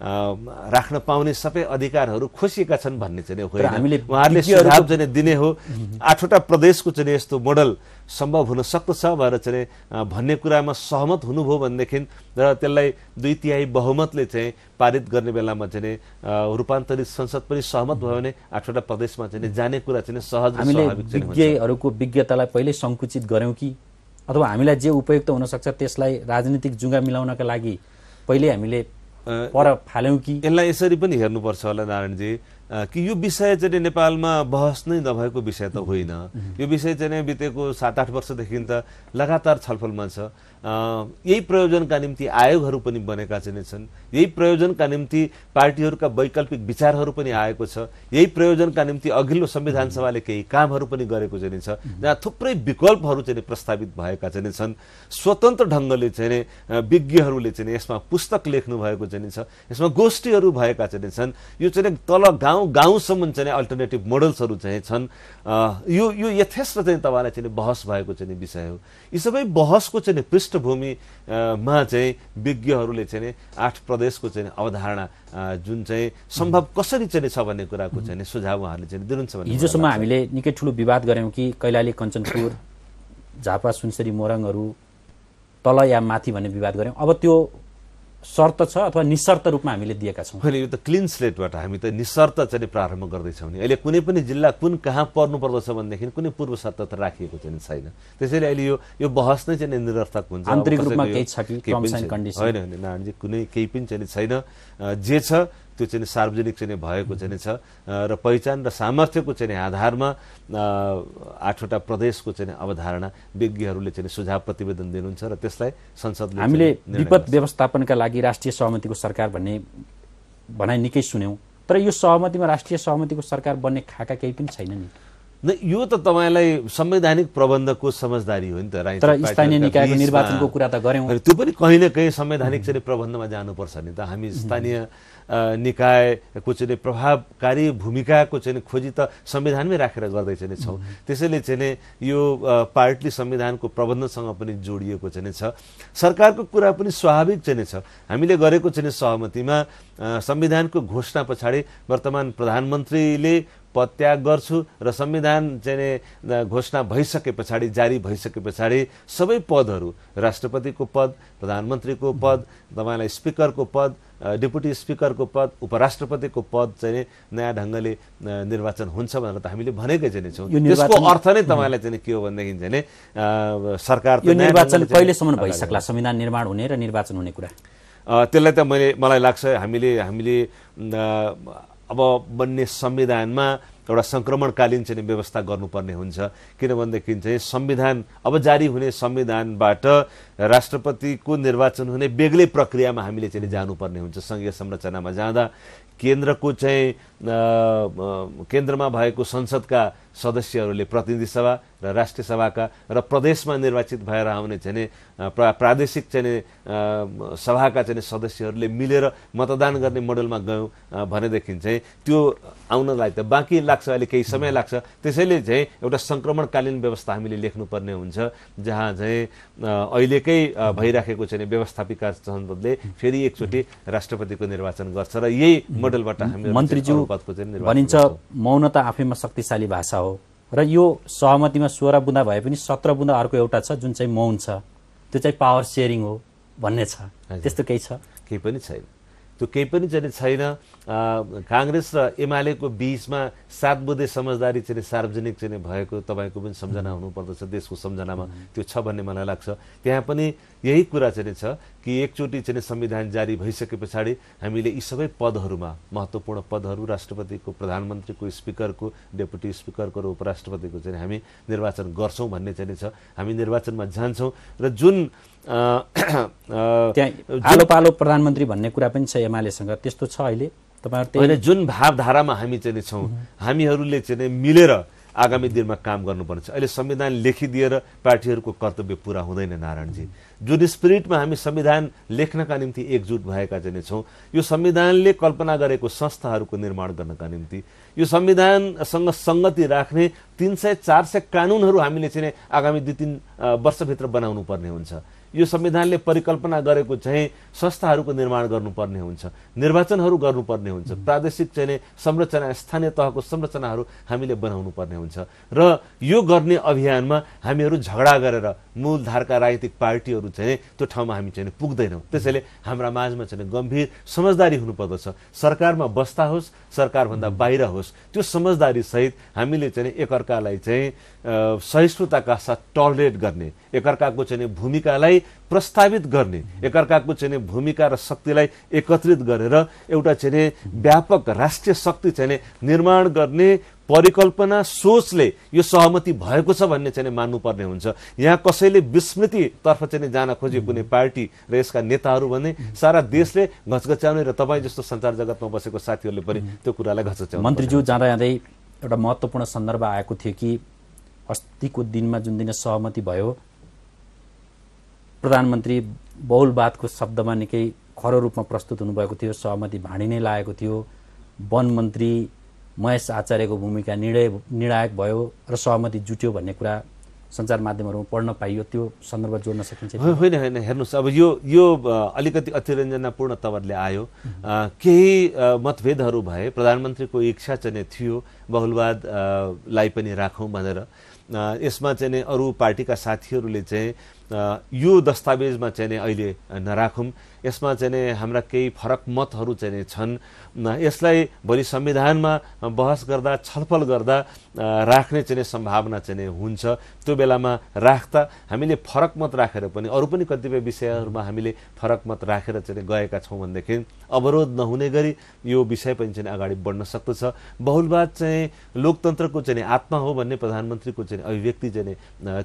S2: राख्न पाउने सबै अधिकारहरू खोसिएका छन् भन्ने चाहिँ होइन उहाँहरूले सुझाव चाहिँ दिने हो आठवटा प्रदेशको चाहिँ यस्तो मोडल सम्भव हुन सक्दछ भनेर चाहिँ भन्ने कुरामा सहमत हुनुभयो भनेदेखि र त्यसलाई दुई तिहाई बहुमतले चाहिँ पारित गर्ने बेलामा चाहिँ रूपान्तरित संसद पनि सहमत भयो भने आठवटा प्रदेशमा चाहिँ जाने कुरा चाहिँ सहज हामीले
S1: विज्ञहरूको विज्ञतालाई पहिल्यै सङ्कुचित गऱ्यौँ कि अथवा हामीलाई जे उपयुक्त हुनसक्छ त्यसलाई राजनीतिक जुगा मिलाउनका लागि पहिल्यै हामीले पर फाल्यौँ कि यसलाई यसरी पनि
S2: हेर्नुपर्छ होला नारायणजी कि यो विषय चाहिँ नेपालमा बहस नै नभएको विषय त होइन यो विषय चाहिँ बितेको सात आठ वर्षदेखि त लगातार छलफलमा छ यही प्रयोजनका निम्ति आयोगहरू पनि बनेका चाहिँ छन् यही प्रयोजनका निम्ति पार्टीहरूका वैकल्पिक विचारहरू पनि आएको छ यही प्रयोजनका निम्ति अघिल्लो संविधान सभाले केही कामहरू पनि गरेको चाहिँ छ जहाँ थुप्रै विकल्पहरू चाहिँ प्रस्तावित भएका चाहिँ छन् स्वतन्त्र ढङ्गले चाहिँ विज्ञहरूले चाहिँ यसमा पुस्तक लेख्नु भएको चाहिँ छ यसमा गोष्ठीहरू भएका चाहिँ छन् यो चाहिँ तल गाउँ गाउँसम्म चाहिँ अल्टरनेटिभ मोडल्सहरू चाहिँ छन् यो यो यथेष्ट चाहिँ तपाईँलाई चाहिँ बहस भएको चाहिँ विषय हो यी सबै बहसको चाहिँ पृष्ठ पृष्ठभूमिमा चाहिँ विज्ञहरूले चाहिँ आठ प्रदेशको चाहिँ अवधारणा जुन चाहिँ
S1: सम्भव कसरी चाहिँ छ भन्ने कुराको चाहिँ सुझाव उहाँहरूले चाहिँ दिनुहुन्छ भने हिजोसम्म हामीले निकै ठुलो विवाद गऱ्यौँ कि कैलाली कञ्चनपुर झापा सुनसरी मोरङहरू तल या माथि भन्ने विवाद गऱ्यौँ अब त्यो शर्त छ अथवा निशर्त रूपमा हामीले दिएका छौँ होइन यो त क्लिन स्लेटबाट
S2: हामी त निशर्त चाहिँ प्रारम्भ गर्दैछौँ नि अहिले कुनै पनि जिल्ला कुन कहाँ पर्नु पर्दछ भनेदेखि कुनै पूर्व शर्त त राखिएको चाहिँ छैन त्यसैले अहिले यो यो बहस नै चाहिँ निरर्थक हुन्छ आन्तरिक रूपमा केही छ कि होइन होइन नारायणजी कुनै केही पनि चाहिँ छैन जे छ त्यो चाहिँ सार्वजनिक चाहिँ भएको चाहिँ छ र पहिचान र सामर्थ्यको चाहिँ आधारमा आठवटा प्रदेशको चाहिँ अवधारणा विज्ञहरूले चाहिँ सुझाव प्रतिवेदन दिनुहुन्छ र त्यसलाई संसदले हामीले विपद
S1: व्यवस्थापनका लागि राष्ट्रिय सहमतिको सरकार भन्ने भनाइ निकै सुन्यौँ तर यो सहमतिमा राष्ट्रिय सहमतिको सरकार बन्ने खाका केही पनि छैन नि यो त तपाईँलाई
S2: संवैधानिक प्रबन्धको समझदारी हो नि त तर स्थानीय निकायको निर्वाचनको कुरा त गऱ्यौँ त्यो पनि कहीँ न कहीँ संवैधानिक चाहिँ प्रबन्धमा जानुपर्छ नि त हामी स्थानीय निकायको चाहिँ प्रभावकारी भूमिकाको चाहिँ खोजी त संविधानमै राखेर गर्दै चाहिँ छौँ त्यसैले चाहिँ यो पार्टली संविधानको प्रबन्धसँग पनि जोडिएको चाहिँ छ सरकारको कुरा पनि स्वाभाविक चाहिँ छ हामीले गरेको चाहिँ सहमतिमा संविधानको घोषणा पछाडि वर्तमान प्रधानमन्त्रीले पदत्याग गर्छु र संविधान चाहिँ घोषणा भइसके पछाडि जारी भइसके पछाडि सबै पदहरू राष्ट्रपतिको पद प्रधानमन्त्रीको पद तपाईँलाई स्पिकरको पद डेपुटी स्पिकरको पद उपराष्ट्रपतिको पद चाहिँ नयाँ ढङ्गले निर्वाचन हुन्छ भनेर त हामीले भनेकै चाहिँ छौँ त्यसको अर्थ नै तपाईँलाई चाहिँ के हो भनेदेखि चाहिँ सरकार निर्वाचन कहिलेसम्म भइसक्ला
S1: संविधान निर्माण हुने र निर्वाचन हुने कुरा
S2: त्यसलाई त मैले मलाई लाग्छ हामीले हामीले अब बन्ने संविधानमा एउटा सङ्क्रमणकालीन चाहिँ व्यवस्था गर्नुपर्ने हुन्छ किनभनेदेखि चाहिँ संविधान अब जारी हुने संविधानबाट राष्ट्रपतिको निर्वाचन हुने बेग्लै प्रक्रियामा हामीले चाहिँ जानुपर्ने हुन्छ सङ्घीय संरचनामा जाँदा केन्द्रको चाहिँ केन्द्रमा भएको संसदका सदस्यहरूले प्रतिनिधि सभा र राष्ट्रिय सभाका र प्रदेशमा निर्वाचित भएर आउने चाहिँ प्रा प्रादेशिक चाहिँ सभाका चाहिँ सदस्यहरूले मिलेर मतदान गर्ने मोडलमा गयौँ भनेदेखि चाहिँ त्यो आउनलाई त बाँकी लाग्छ अहिले केही समय लाग्छ त्यसैले चाहिँ एउटा सङ्क्रमणकालीन व्यवस्था हामीले लेख्नुपर्ने हुन्छ जहाँ चाहिँ अहिलेकै भइराखेको चाहिँ व्यवस्थापिका संसदले फेरि एकचोटि राष्ट्रपतिको निर्वाचन गर्छ र यही मोडलबाट हामी मन्त्रीज्यू भनिन्छ
S1: मौनता आफैमा शक्तिशाली भाषा हो र यो सहमतिमा सोह्र बुँदा भए पनि सत्र बुँदा अर्को एउटा छ जुन चाहिँ मौन छ त्यो चाहिँ पावर सेयरिङ हो भन्ने छ त्यस्तो केही छ केही पनि छैन त्यो केही पनि चाहिँ छैन
S2: काङ्ग्रेस र एमालेको बिचमा सात बुधे समझदारी चाहिँ सार्वजनिक चाहिँ भएको तपाईँको पनि सम्झना हुनुपर्दछ देशको सम्झनामा त्यो छ भन्ने मलाई लाग्छ त्यहाँ पनि यही कुरा चाहिँ छ कि एकचोटि चाहिँ संविधान जारी भइसके पछाडि हामीले यी सबै पदहरूमा महत्त्वपूर्ण पदहरू राष्ट्रपतिको प्रधानमन्त्रीको स्पिकरको डेपुटी स्पिकरको र उपराष्ट्रपतिको चाहिँ हामी
S1: निर्वाचन गर्छौँ भन्ने चाहिँ छ हामी निर्वाचनमा जान्छौँ र जुन त्यहाँ आलो पालो प्रधानमन्त्री भन्ने कुरा पनि छ एमालेसँग त्यस्तो छ अहिले तपाईँहरू होइन जुन भावधारामा हामी चाहिँ छौँ हामीहरूले चाहिँ मिलेर आगामी दिनमा काम गर्नुपर्ने
S2: छ अहिले संविधान लेखिदिएर पार्टीहरूको कर्तव्य पुरा हुँदैन नारायणजी जुन स्पिरिटमा हामी संविधान लेख्नका निम्ति एकजुट भएका चाहिँ छौँ यो संविधानले कल्पना गरेको संस्थाहरूको निर्माण गर्नका निम्ति यो संविधानसँग सङ्गति राख्ने तिन सय चार सय कानुनहरू हामीले चाहिँ आगामी दुई तिन वर्षभित्र बनाउनु पर्ने हुन्छ यो संविधानले परिकल्पना गरेको चाहिँ संस्थाहरूको निर्माण गर्नुपर्ने हुन्छ निर्वाचनहरू गर्नुपर्ने हुन्छ प्रादेशिक चाहिँ संरचना स्थानीय तहको संरचनाहरू हामीले बनाउनु पर्ने हुन्छ र यो गर्ने अभियानमा हामीहरू झगडा गरेर मूलधारका राजनीतिक पार्टीहरू चाहिँ त्यो ठाउँमा हामी चाहिँ पुग्दैनौँ त्यसैले हाम्रा माझमा चाहिँ गम्भीर समझदारी हुनुपर्दछ सरकारमा बस्दा होस् सरकारभन्दा बाहिर होस् त्यो समझदारीसहित हामीले चाहिँ एकअर्कालाई चाहिँ सहिष्णुताका साथ टलरेट गर्ने एकअर्काको चाहिँ भूमिकालाई प्रस्तावित गर्ने एकअर्काको चाहिँ भूमिका र शक्तिलाई एकत्रित गरेर एउटा चाहिँ व्यापक राष्ट्रिय शक्ति चाहिँ निर्माण गर्ने परिकल्पना सोचले यो सहमति भएको छ भन्ने चाहिँ मान्नुपर्ने हुन्छ यहाँ कसैले विस्मृतितर्फ चाहिँ जान खोजे कुनै पार्टी र यसका नेताहरू भने सारा देशले घचघच्याउने र तपाईँ जस्तो सञ्चार जगतमा बसेको साथीहरूले पनि
S1: त्यो कुरालाई घचघच्याउने मन्त्रीज्यू जाँदा जाँदै एउटा महत्त्वपूर्ण सन्दर्भ आएको थियो कि अस्तिको दिनमा जुन दिन सहमति भयो प्रधानमन्त्री बहुलवादको शब्दमा निकै खरो रूपमा प्रस्तुत हुनुभएको थियो सहमति भाँडी नै लागेको थियो वन मन्त्री महेश आचार्यको भूमिका निर्णय निर्णायक भयो र सहमति जुट्यो भन्ने कुरा सञ्चार माध्यमहरूमा पढ्न पाइयो त्यो सन्दर्भ जोड्न सकिन्छ
S2: होइन होइन हेर्नुहोस् अब यो यो अलिकति अतिरञ्जनापूर्ण तवरले आयो केही मतभेदहरू भए प्रधानमन्त्रीको इच्छा चाहिँ थियो बहुलवादलाई पनि राखौँ भनेर यसमा चाहिँ अरू पार्टीका साथीहरूले चाहिँ यो दस्तावेजमा चाहिँ अहिले नराखौँ यसमा चाहिँ हाम्रा केही फरक मतहरू चाहिँ छन् यसलाई भोलि संविधानमा बहस गर्दा छलफल गर्दा राख्ने चाहिँ सम्भावना चाहिँ हुन्छ त्यो बेलामा राख्दा हामीले फरक मत राखेर पनि अरू पनि कतिपय विषयहरूमा हामीले फरक मत राखेर चाहिँ गएका छौँ भनेदेखि अवरोध नहुने गरी यो विषय पनि चाहिँ अगाडि बढ्न सक्दछ बहुलवाद चाहिँ लोकतन्त्रको चाहिँ आत्मा हो भन्ने प्रधानमन्त्रीको चाहिँ अभिव्यक्ति चाहिँ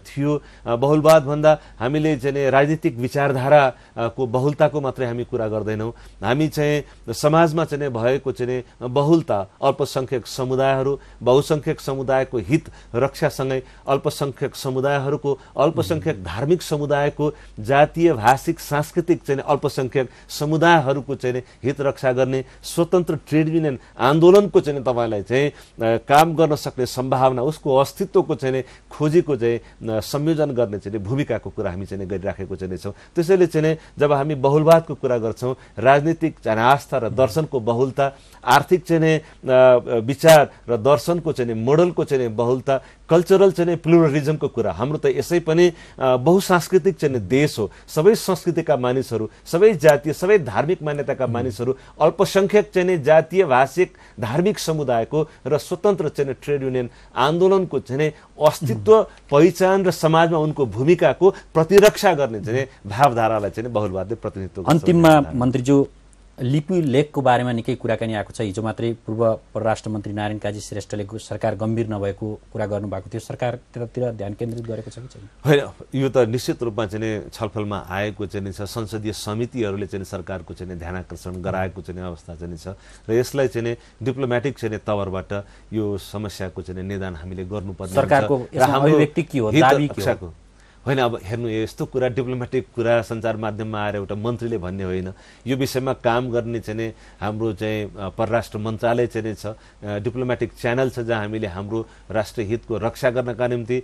S2: थियो बहुलवादभन्दा हामीले चाहिँ राजनीतिक विचारधाराको बहुलताको मात्रै हामी कुरा गर्दैनौँ हामी चाहिँ समाजमा चाहिँ भएको चाहिँ बहुलता अल्पसङ्ख्यक समुदायहरू बहुसङ्ख्यक समुदायको हित रक्षासँगै अल्पसङ्ख्यक समुदायहरूको अल्पसङ्ख्यक धार्मिक समुदायको जातीय भाषिक सांस्कृतिक चाहिँ अल्पसङ्ख्यक समुदायहरूको चाहिँ हित रक्षा गर्ने स्वतन्त्र ट्रेड युनियन आन्दोलनको चाहिँ तपाईँलाई चाहिँ काम गर्न सक्ने सम्भावना उसको अस्तित्वको चाहिँ खोजीको चाहिँ संयोजन गर्ने चाहिँ भूमिकाको कुरा कुरा हामी चाहिँ गरिराखेको चाहिँ छौँ त्यसैले चाहिँ जब हामी बहुलवादको कुरा गर्छौँ राजनीतिक चाहिँ आस्था र दर्शनको बहुलता आर्थिक चाहिँ विचार र दर्शनको चाहिँ मोडलको चाहिँ बहुलता कल्चरल चाहिँ प्लुरलिजमको कुरा हाम्रो त यसै पनि बहुसांस्कृतिक चाहिँ देश हो सबै संस्कृतिका मानिसहरू सबै जातीय सबै धार्मिक मान्यताका मानिसहरू अल्पसङ्ख्यक चाहिँ जातीय भाषिक धार्मिक समुदायको र स्वतन्त्र चाहिँ ट्रेड युनियन आन्दोलनको चाहिँ अस्तित्व पहिचान र समाजमा उनको भूमिकाको प्रतिरक्षा गर्ने चाहिँ भावधारालाई चाहिँ बहुलवादले
S1: प्रतिनिधित्व अन्तिममा मन्त्रीज्यू लिक्विड लेखको बारेमा निकै कुराकानी आएको छ हिजो मात्रै पूर्व परराष्ट्र मन्त्री नारायण काजी श्रेष्ठले सरकार गम्भीर नभएको कुरा गर्नुभएको थियो सरकार त्यतातिर ध्यान केन्द्रित गरेको छ कि छैन
S2: होइन यो त निश्चित रूपमा चाहिँ छलफलमा आएको चाहिँ छ संसदीय समितिहरूले चाहिँ सरकारको चाहिँ ध्यान आकर्षण गराएको चाहिँ अवस्था चाहिँ छ र यसलाई चाहिँ डिप्लोमेटिक चाहिँ तवरबाट यो समस्याको चाहिँ निदान हामीले गर्नुपर्ने सरकारको होइन अब हेर्नु यस्तो कुरा डिप्लोमेटिक कुरा सञ्चार माध्यममा आएर एउटा मन्त्रीले भन्ने होइन यो विषयमा काम गर्ने चाहिँ नै हाम्रो चाहिँ परराष्ट्र मन्त्रालय चाहिँ नै छ डिप्लोमेटिक च्यानल छ जहाँ हामीले हाम्रो राष्ट्र हितको रक्षा गर्नका निम्ति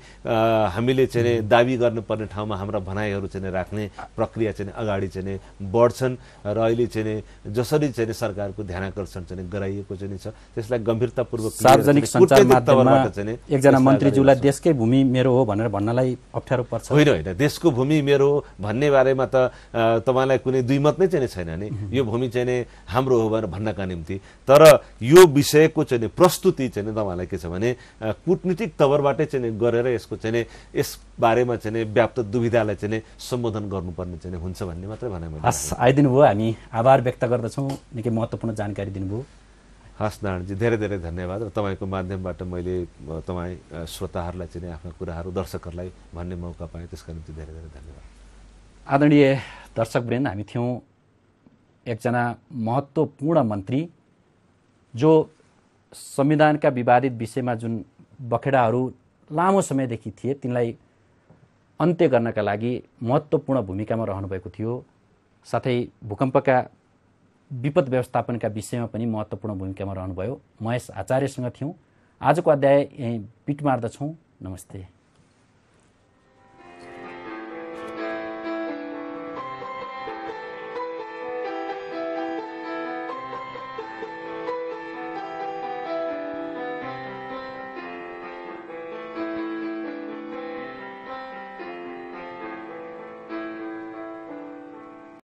S2: हामीले चाहिँ दावी गर्नुपर्ने ठाउँमा हाम्रा भनाइहरू चाहिँ राख्ने प्रक्रिया चाहिँ अगाडि चाहिँ नै बढ्छन् र अहिले चाहिँ नै जसरी चाहिँ सरकारको ध्यान आकर्षण चाहिँ गराइएको चाहिँ छ त्यसलाई गम्भीरतापूर्वक सार्वजनिक सञ्चार माध्यमबाट एकजना मन्त्रीज्यूलाई
S1: देशकै भूमि मेरो हो भनेर भन्नलाई अप्ठ्यारो पर्छ होइन होइन
S2: देशको भूमि मेरो भन्ने बारेमा त तपाईँलाई कुनै दुई मत नै चाहिँ छैन नि यो भूमि चाहिँ हाम्रो हो भनेर भन्नका निम्ति तर यो विषयको चाहिँ प्रस्तुति चाहिँ तपाईँलाई के छ भने कुटनीतिक तवरबाटै चाहिँ गरेर यसको चाहिँ यस बारेमा चाहिँ व्याप्त दुविधालाई चाहिँ सम्बोधन गर्नुपर्ने चाहिँ हुन्छ भन्ने मात्रै
S1: भने हस् आइदिनु भयो हामी आभार व्यक्त गर्दछौँ निकै महत्त्वपूर्ण जानकारी दिनुभयो हस्
S2: नारायणजी धेरै धेरै धन्यवाद र तपाईँको माध्यमबाट मैले तपाईँ श्रोताहरूलाई चाहिँ आफ्ना कुराहरू
S1: दर्शकहरूलाई भन्ने मौका पाएँ त्यसका निम्ति धेरै धेरै धन्यवाद आदरणीय दर्शकवृन्द हामी थियौँ एकजना महत्त्वपूर्ण मन्त्री जो संविधानका विवादित विषयमा जुन बखेडाहरू लामो समयदेखि थिए तिनलाई अन्त्य गर्नका लागि महत्त्वपूर्ण भूमिकामा रहनुभएको थियो साथै भूकम्पका विपद व्यवस्थापनका विषयमा पनि महत्त्वपूर्ण भूमिकामा रहनुभयो महेश आचार्यसँग थियौँ आजको अध्याय यहीँ पिट मार्दछौँ नमस्ते